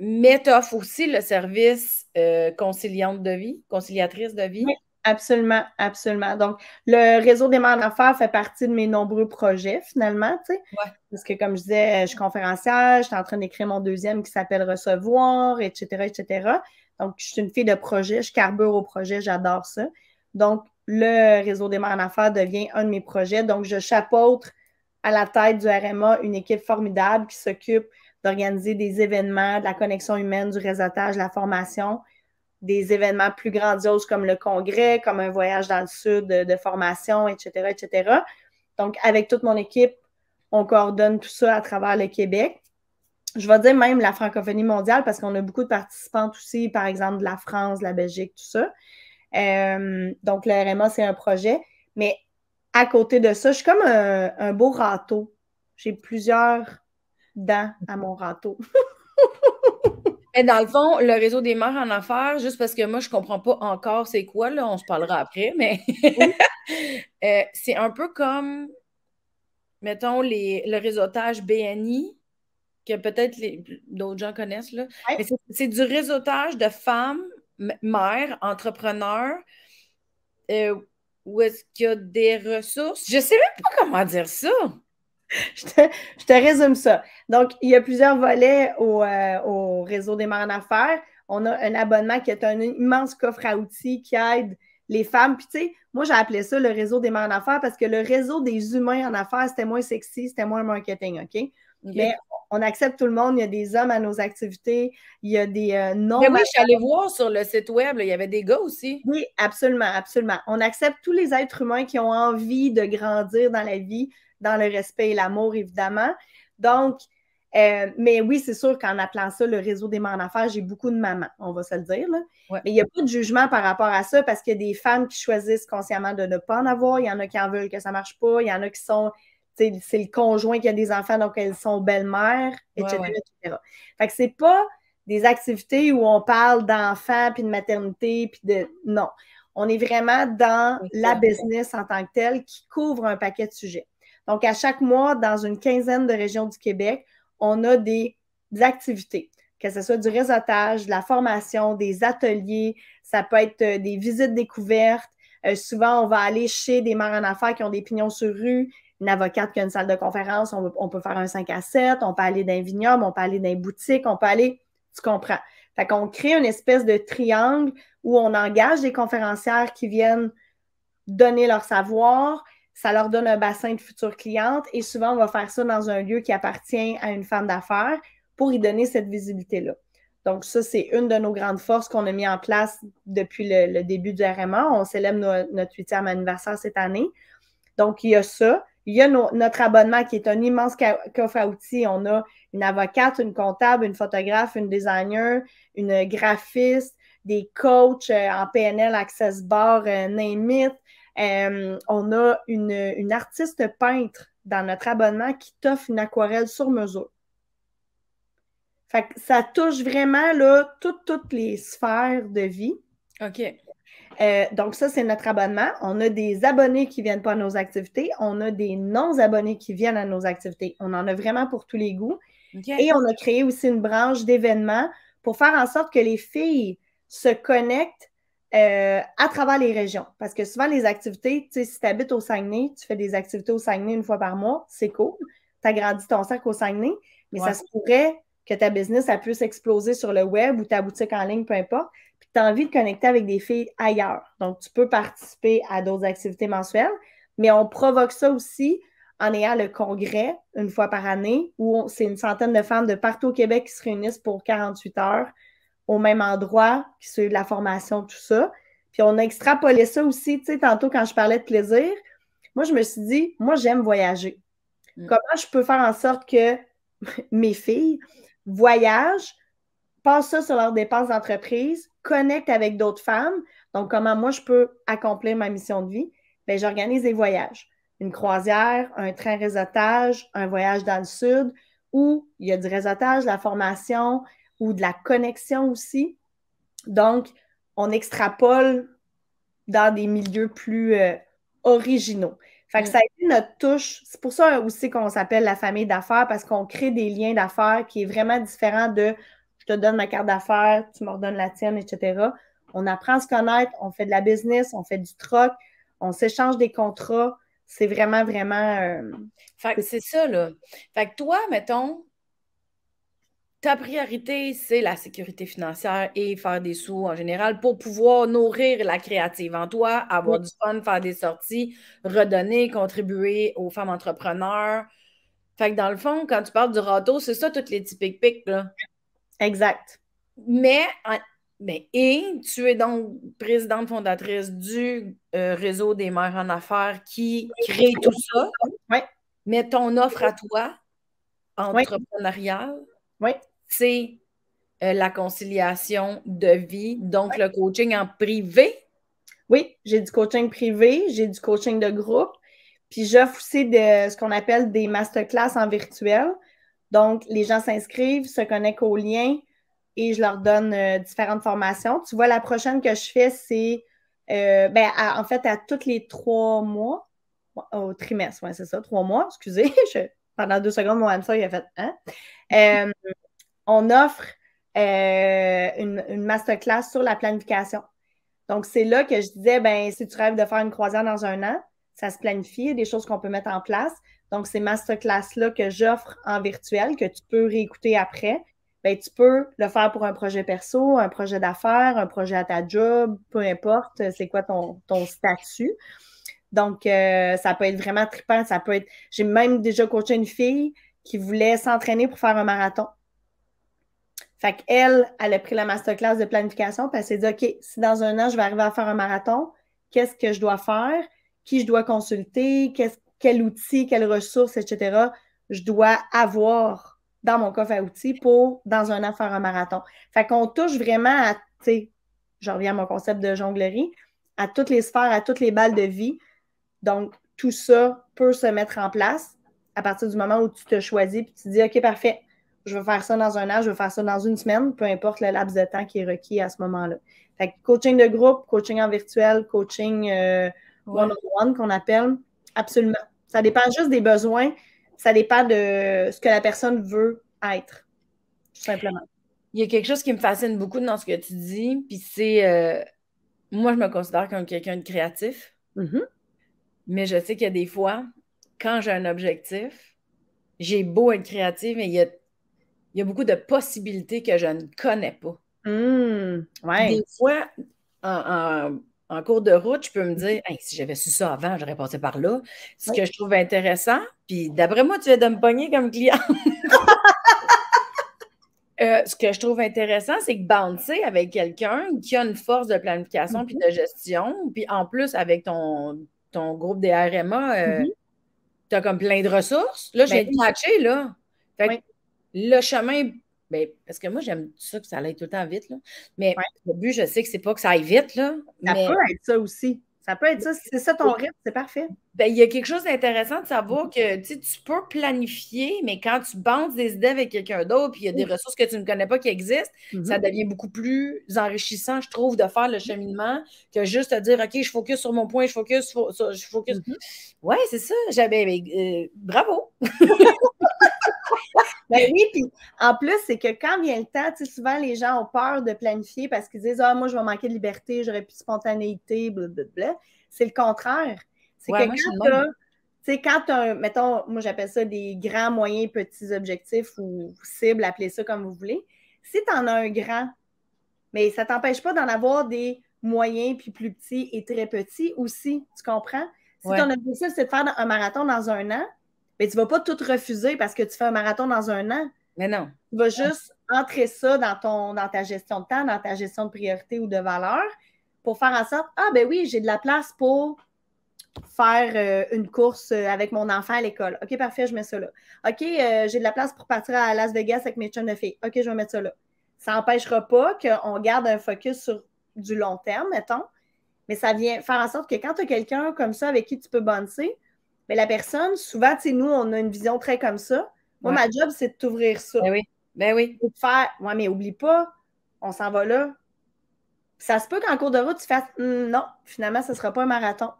Mais tu aussi le service euh, conciliante de vie, conciliatrice de vie. Oui. Absolument, absolument. Donc, le réseau des mères affaires fait partie de mes nombreux projets, finalement, tu sais. Parce que, comme je disais, euh, je suis conférencière, je suis en train d'écrire mon deuxième qui s'appelle Recevoir, etc., etc. Donc, je suis une fille de projet, je carbure au projet, j'adore ça. Donc, le réseau des mères affaires devient un de mes projets. Donc, je chapeaute à la tête du RMA une équipe formidable qui s'occupe d'organiser des événements, de la connexion humaine, du réseautage, de la formation des événements plus grandioses comme le congrès, comme un voyage dans le sud de, formation, etc., etc. Donc, avec toute mon équipe, on coordonne tout ça à travers le Québec. Je vais dire même la francophonie mondiale parce qu'on a beaucoup de participantes aussi, par exemple de la France, de la Belgique, tout ça. Euh, donc, le RMA, c'est un projet. Mais à côté de ça, je suis comme un, un beau râteau. J'ai plusieurs dents à mon râteau. Mais dans le fond, le réseau des mères en affaires, juste parce que moi, je ne comprends pas encore c'est quoi, là, on se parlera après, mais euh, c'est un peu comme, mettons, les, le réseautage BNI, que peut-être d'autres gens connaissent, là. c'est du réseautage de femmes, mères, entrepreneurs, euh, où est-ce qu'il y a des ressources. Je ne sais même pas comment dire ça je, te, résume ça. Donc, il y a plusieurs volets au, euh, réseau des mères en affaires. On a un abonnement qui est un immense coffre à outils qui aide les femmes. Puis, tu sais, moi, j'ai appelé ça le réseau des mères en affaires parce que le réseau des humains en affaires, c'était moins sexy, c'était moins marketing, OK? Mais on accepte tout le monde. Il y a des hommes à nos activités, il y a des euh, non. Mais oui, je suis allée voir sur le site web, il y avait des gars aussi. Oui, absolument, absolument. On accepte tous les êtres humains qui ont envie de grandir dans la vie, dans le respect et l'amour, évidemment. Donc, euh, mais oui, c'est sûr qu'en appelant ça le réseau des mères en affaires, j'ai beaucoup de mamans, on va se le dire. Mais il n'y a pas de jugement par rapport à ça parce qu'il y a des femmes qui choisissent consciemment de ne pas en avoir. Il y en a qui en veulent que ça ne marche pas. Il y en a qui sont. C'est le conjoint qui a des enfants, donc elles sont belles-mères, etc., Fait que c'est pas des activités où on parle d'enfants, puis de maternité, puis de. Non. On est vraiment dans la business en tant que telle qui couvre un paquet de sujets. Donc, à chaque mois, dans une quinzaine de régions du Québec, on a des, activités, que ce soit du réseautage, de la formation, des ateliers, ça peut être euh, des visites découvertes. Euh, souvent, on va aller chez des mères en affaires qui ont des pignons sur rue, une avocate qui a une salle de conférence, on, peut faire un 5 à 7, on peut aller dans vignoble, on peut aller dans boutique, on peut aller, tu comprends. Fait qu'on crée une espèce de triangle où on engage des conférencières qui viennent donner leur savoir, ça leur donne un bassin de futures clientes et souvent, on va faire ça dans un lieu qui appartient à une femme d'affaires pour y donner cette visibilité-là. Donc, ça, c'est une de nos grandes forces qu'on a mis en place depuis le, début du RMA. On célèbre notre huitième anniversaire cette année. Donc, il y a ça. Il y a notre abonnement qui est un immense coffre à outils. On a une avocate, une comptable, une photographe, une designer, une graphiste, des coachs euh, en PNL, Access Bar, euh, name euh, on a une, artiste peintre dans notre abonnement qui t'offre une aquarelle sur mesure. ça touche vraiment là, toutes, les sphères de vie. OK. Euh, donc, ça, c'est notre abonnement. On a des abonnés qui ne viennent pas à nos activités. On a des non-abonnés qui viennent à nos activités. On en a vraiment pour tous les goûts. Et on a créé aussi une branche d'événements pour faire en sorte que les filles se connectent euh, à travers les régions. Parce que souvent, les activités, tu sais, si tu habites au Saguenay, tu fais des activités au Saguenay une fois par mois, c'est cool. Tu grandi ton cercle au Saguenay, mais ça se pourrait que ta business a pu exploser sur le web ou ta boutique en ligne, peu importe. Puis tu as envie de connecter avec des filles ailleurs. Donc, tu peux participer à d'autres activités mensuelles, mais on provoque ça aussi en ayant le congrès une fois par année où c'est une centaine de femmes de partout au Québec qui se réunissent pour 48 heures au même endroit, qui suivent la formation, tout ça. Puis on a extrapolé ça aussi, tu sais, tantôt quand je parlais de plaisir, moi, je me suis dit, moi, j'aime voyager. Mm. Comment je peux faire en sorte que mes filles voyagent, passent ça sur leurs dépenses d'entreprise, connectent avec d'autres femmes. Donc, comment moi, je peux accomplir ma mission de vie? Bien, j'organise des voyages. Une croisière, un train réseautage, un voyage dans le sud, où il y a du réseautage, la formation, ou de la connexion aussi. Donc, on extrapole dans des milieux plus euh, originaux. Fait que mm. ça a été notre touche. C'est pour ça aussi qu'on s'appelle la famille d'affaires parce qu'on crée des liens d'affaires qui est vraiment différent de je te donne ma carte d'affaires, tu m'en redonnes la tienne, etc. On apprend à se connaître, on fait de la business, on fait du troc, on s'échange des contrats. C'est vraiment, vraiment. Euh, c'est ça, là. Fait que toi, mettons, ta priorité, c'est la sécurité financière et faire des sous en général pour pouvoir nourrir la créative en toi, avoir du fun, faire des sorties, redonner, contribuer aux femmes entrepreneurs. Fait que dans le fond, quand tu parles du râteau, c'est ça toutes les petits pic là. Exact. Mais, mais, et tu es donc présidente fondatrice du euh, réseau des mères en affaires qui crée tout ça. Oui. Mais ton offre à toi, entrepreneuriale, oui c'est euh, la conciliation de vie, donc le coaching en privé. Oui, j'ai du coaching privé, j'ai du coaching de groupe, puis j'offre aussi de, ce qu'on appelle des masterclass en virtuel. Donc, les gens s'inscrivent, se connectent au lien et je leur donne euh, différentes formations. Tu vois, la prochaine que je fais, c'est euh, ben, en fait à tous les trois mois, au trimestre, c'est ça, trois mois, excusez, pendant deux secondes, mon ça il a fait hein? on offre euh, une, masterclass sur la planification. Donc, c'est là que je disais, ben, si tu rêves de faire une croisière dans un an, ça se planifie, des choses qu'on peut mettre en place. Donc, ces masterclass-là que j'offre en virtuel, que tu peux réécouter après, ben, tu peux le faire pour un projet perso, un projet d'affaires, un projet à ta job, peu importe, c'est quoi ton, ton statut. Donc, euh, ça peut être vraiment trippant. Ça peut être. J'ai même déjà coaché une fille qui voulait s'entraîner pour faire un marathon. Fait qu'elle, elle a pris la masterclass de planification, parce elle s'est dit, OK, si dans un an, je vais arriver à faire un marathon, qu'est-ce que je dois faire? Qui je dois consulter? quel outil, quelles ressources, etc., je dois avoir dans mon coffre à outils pour, dans un an, faire un marathon. Fait qu'on touche vraiment à, tu sais, je reviens à mon concept de jonglerie, à toutes les sphères, à toutes les balles de vie. Donc, tout ça peut se mettre en place à partir du moment où tu te choisis, puis tu dis, OK, parfait, je veux faire ça dans un an, je veux faire ça dans une semaine, peu importe le laps de temps qui est requis à ce moment-là. Fait coaching de groupe, coaching en virtuel, coaching euh, one-on-one qu'on appelle, absolument. Ça dépend juste des besoins, ça dépend de ce que la personne veut être, tout simplement. Il y a quelque chose qui me fascine beaucoup dans ce que tu dis, puis c'est. Euh, moi, je me considère comme quelqu'un de créatif, mm-hmm. mais je sais qu'il y a des fois, quand j'ai un objectif, j'ai beau être créative, mais il y a il y a beaucoup de possibilités que je ne connais pas. Hmm. Des fois, en, cours de route, je peux me dire si j'avais su ça avant, j'aurais passé par là. Ce que je trouve intéressant, puis d'après moi, tu es de me pogner comme client. Euh, ce que je trouve intéressant, c'est que bouncer avec quelqu'un qui a une force de planification puis de mm-hmm. gestion, puis en plus avec ton, ton groupe des RMA, euh, mm-hmm. tu as comme plein de ressources. Là, j'ai ben matché, là le chemin, ben, parce que moi, j'aime ça que ça aille tout le temps vite. Là. Mais au but, je sais que c'est pas que ça aille vite. Là, ça peut être ça aussi. Ça peut être ça. C'est ça ton rythme, c'est parfait. Ben, il y a quelque chose d'intéressant de savoir mhm. que tu peux planifier, mais quand tu bandes des idées avec quelqu'un d'autre, puis il y a des ressources que tu ne connais pas qui existent, ça mhm. devient beaucoup plus enrichissant, je trouve, de faire le cheminement que juste te dire OK, je focus sur mon point, je focus je focus. Mhm. Ouais, c'est ça. J'avais ben, euh, bravo. Ben oui, puis en plus, c'est que quand vient le temps, souvent les gens ont peur de planifier parce qu'ils disent Ah, moi, je vais manquer de liberté, j'aurais plus de spontanéité, blablabla. C'est le contraire. C'est que quand tu quand tu as, mettons, moi j'appelle ça des grands, moyens, petits objectifs ou cibles, appelez ça comme vous voulez. Si tu en as un grand, mais ça t'empêche pas d'en avoir des moyens puis plus petits et très petits aussi, tu comprends? Si ton objectif, c'est de faire un marathon dans un an, mais tu ne vas pas tout refuser parce que tu fais un marathon dans un an. Mais non. Tu vas juste entrer ça dans, ton, dans ta gestion de temps, dans ta gestion de priorité ou de valeur pour faire en sorte, ah ben oui, j'ai de la place pour faire euh, une course euh, avec mon enfant à l'école. OK, parfait, je mets ça là. OK, euh, j'ai de la place pour partir à Las Vegas avec mes chums de filles. OK, je vais mettre ça là. Ça n'empêchera pas qu'on garde un focus sur du long terme, mettons, mais ça vient faire en sorte que quand tu as quelqu'un comme ça avec qui tu peux bouncer, mais la personne, souvent, tu sais, nous, on a une vision très comme ça. Moi, ma job, c'est de t'ouvrir ça. Ben oui. Ben oui. Et de faire, ouais, mais oublie pas, on s'en va là. ça se peut qu'en cours de route, tu fasses, hmm, non, finalement, ce ne sera pas un marathon.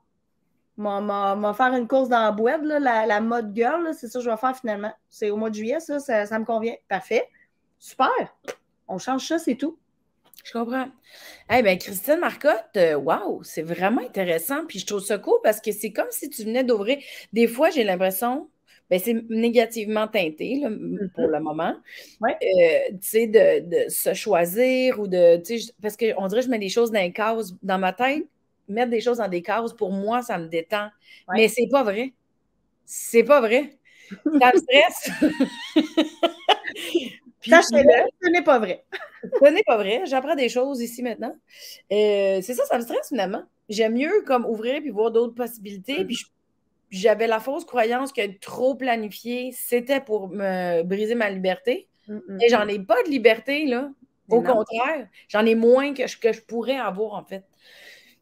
va faire une course dans la boîte, la, mode girl, c'est ça que je vais faire finalement. C'est au mois de juillet, ça, ça me convient. Parfait. Super. On change ça, c'est tout. Je comprends. Eh bien, Christine Marcotte, euh, waouh, c'est vraiment intéressant. Puis je trouve ça cool parce que c'est comme si tu venais d'ouvrir. Des fois, j'ai l'impression, ben, c'est négativement teinté mm-hmm. pour le moment. Ouais. Euh, tu sais, de, se choisir ou de. Parce qu'on dirait que je mets des choses dans des cases dans ma tête. Mettre des choses dans des cases, pour moi, ça me détend. Mais c'est pas vrai. C'est pas vrai. Ça me stresse. c'est le ce n'est pas vrai. ce n'est pas vrai. J'apprends des choses ici maintenant. Euh, c'est ça, ça me stresse finalement. J'aime mieux comme ouvrir puis voir d'autres possibilités. Puis j'avais la fausse croyance que trop planifier, c'était pour me briser ma liberté. Mais mm, mm, Et j'en mm. ai pas de liberté, là. Au contraire, j'en ai moins que je, que je pourrais avoir, en fait.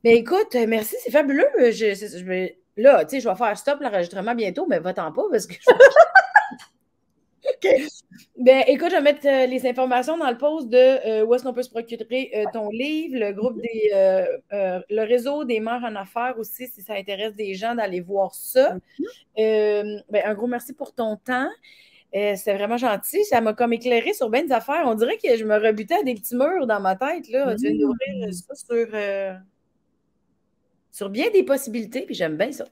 Mais écoute, euh, merci, c'est fabuleux. là, tu sais, je vais faire stop l'enregistrement bientôt, mais va-t'en pas parce que. OK. Ben, écoute, je vais mettre euh, les informations dans le post de euh, où est-ce qu'on peut se procurer euh, ton livre, le groupe des. le réseau des mères en affaires aussi, si ça intéresse des gens d'aller voir ça. Mm-hmm. Ben, un gros merci pour ton temps. C'est vraiment gentil. Ça m'a comme éclairé sur bien des affaires. On dirait que je me rebutais à des petits murs dans ma tête. Là. Tu viens d'ouvrir mm-hmm. ça sur, sur bien des possibilités, puis j'aime bien ça.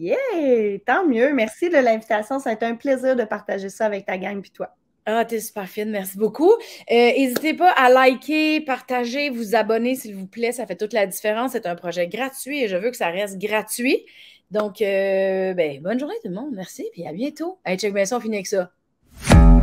Yeah! Tant mieux. Merci de l'invitation. Ça a été un plaisir de partager ça avec ta gang et toi. Ah, t'es super fine, merci beaucoup. Euh, n'hésitez pas à liker, partager, vous abonner, s'il vous plaît, ça fait toute la différence. C'est un projet gratuit et je veux que ça reste gratuit. Donc, euh, ben, bonne journée tout le monde, merci, puis à bientôt. Allez, check bien ça, on finit avec ça.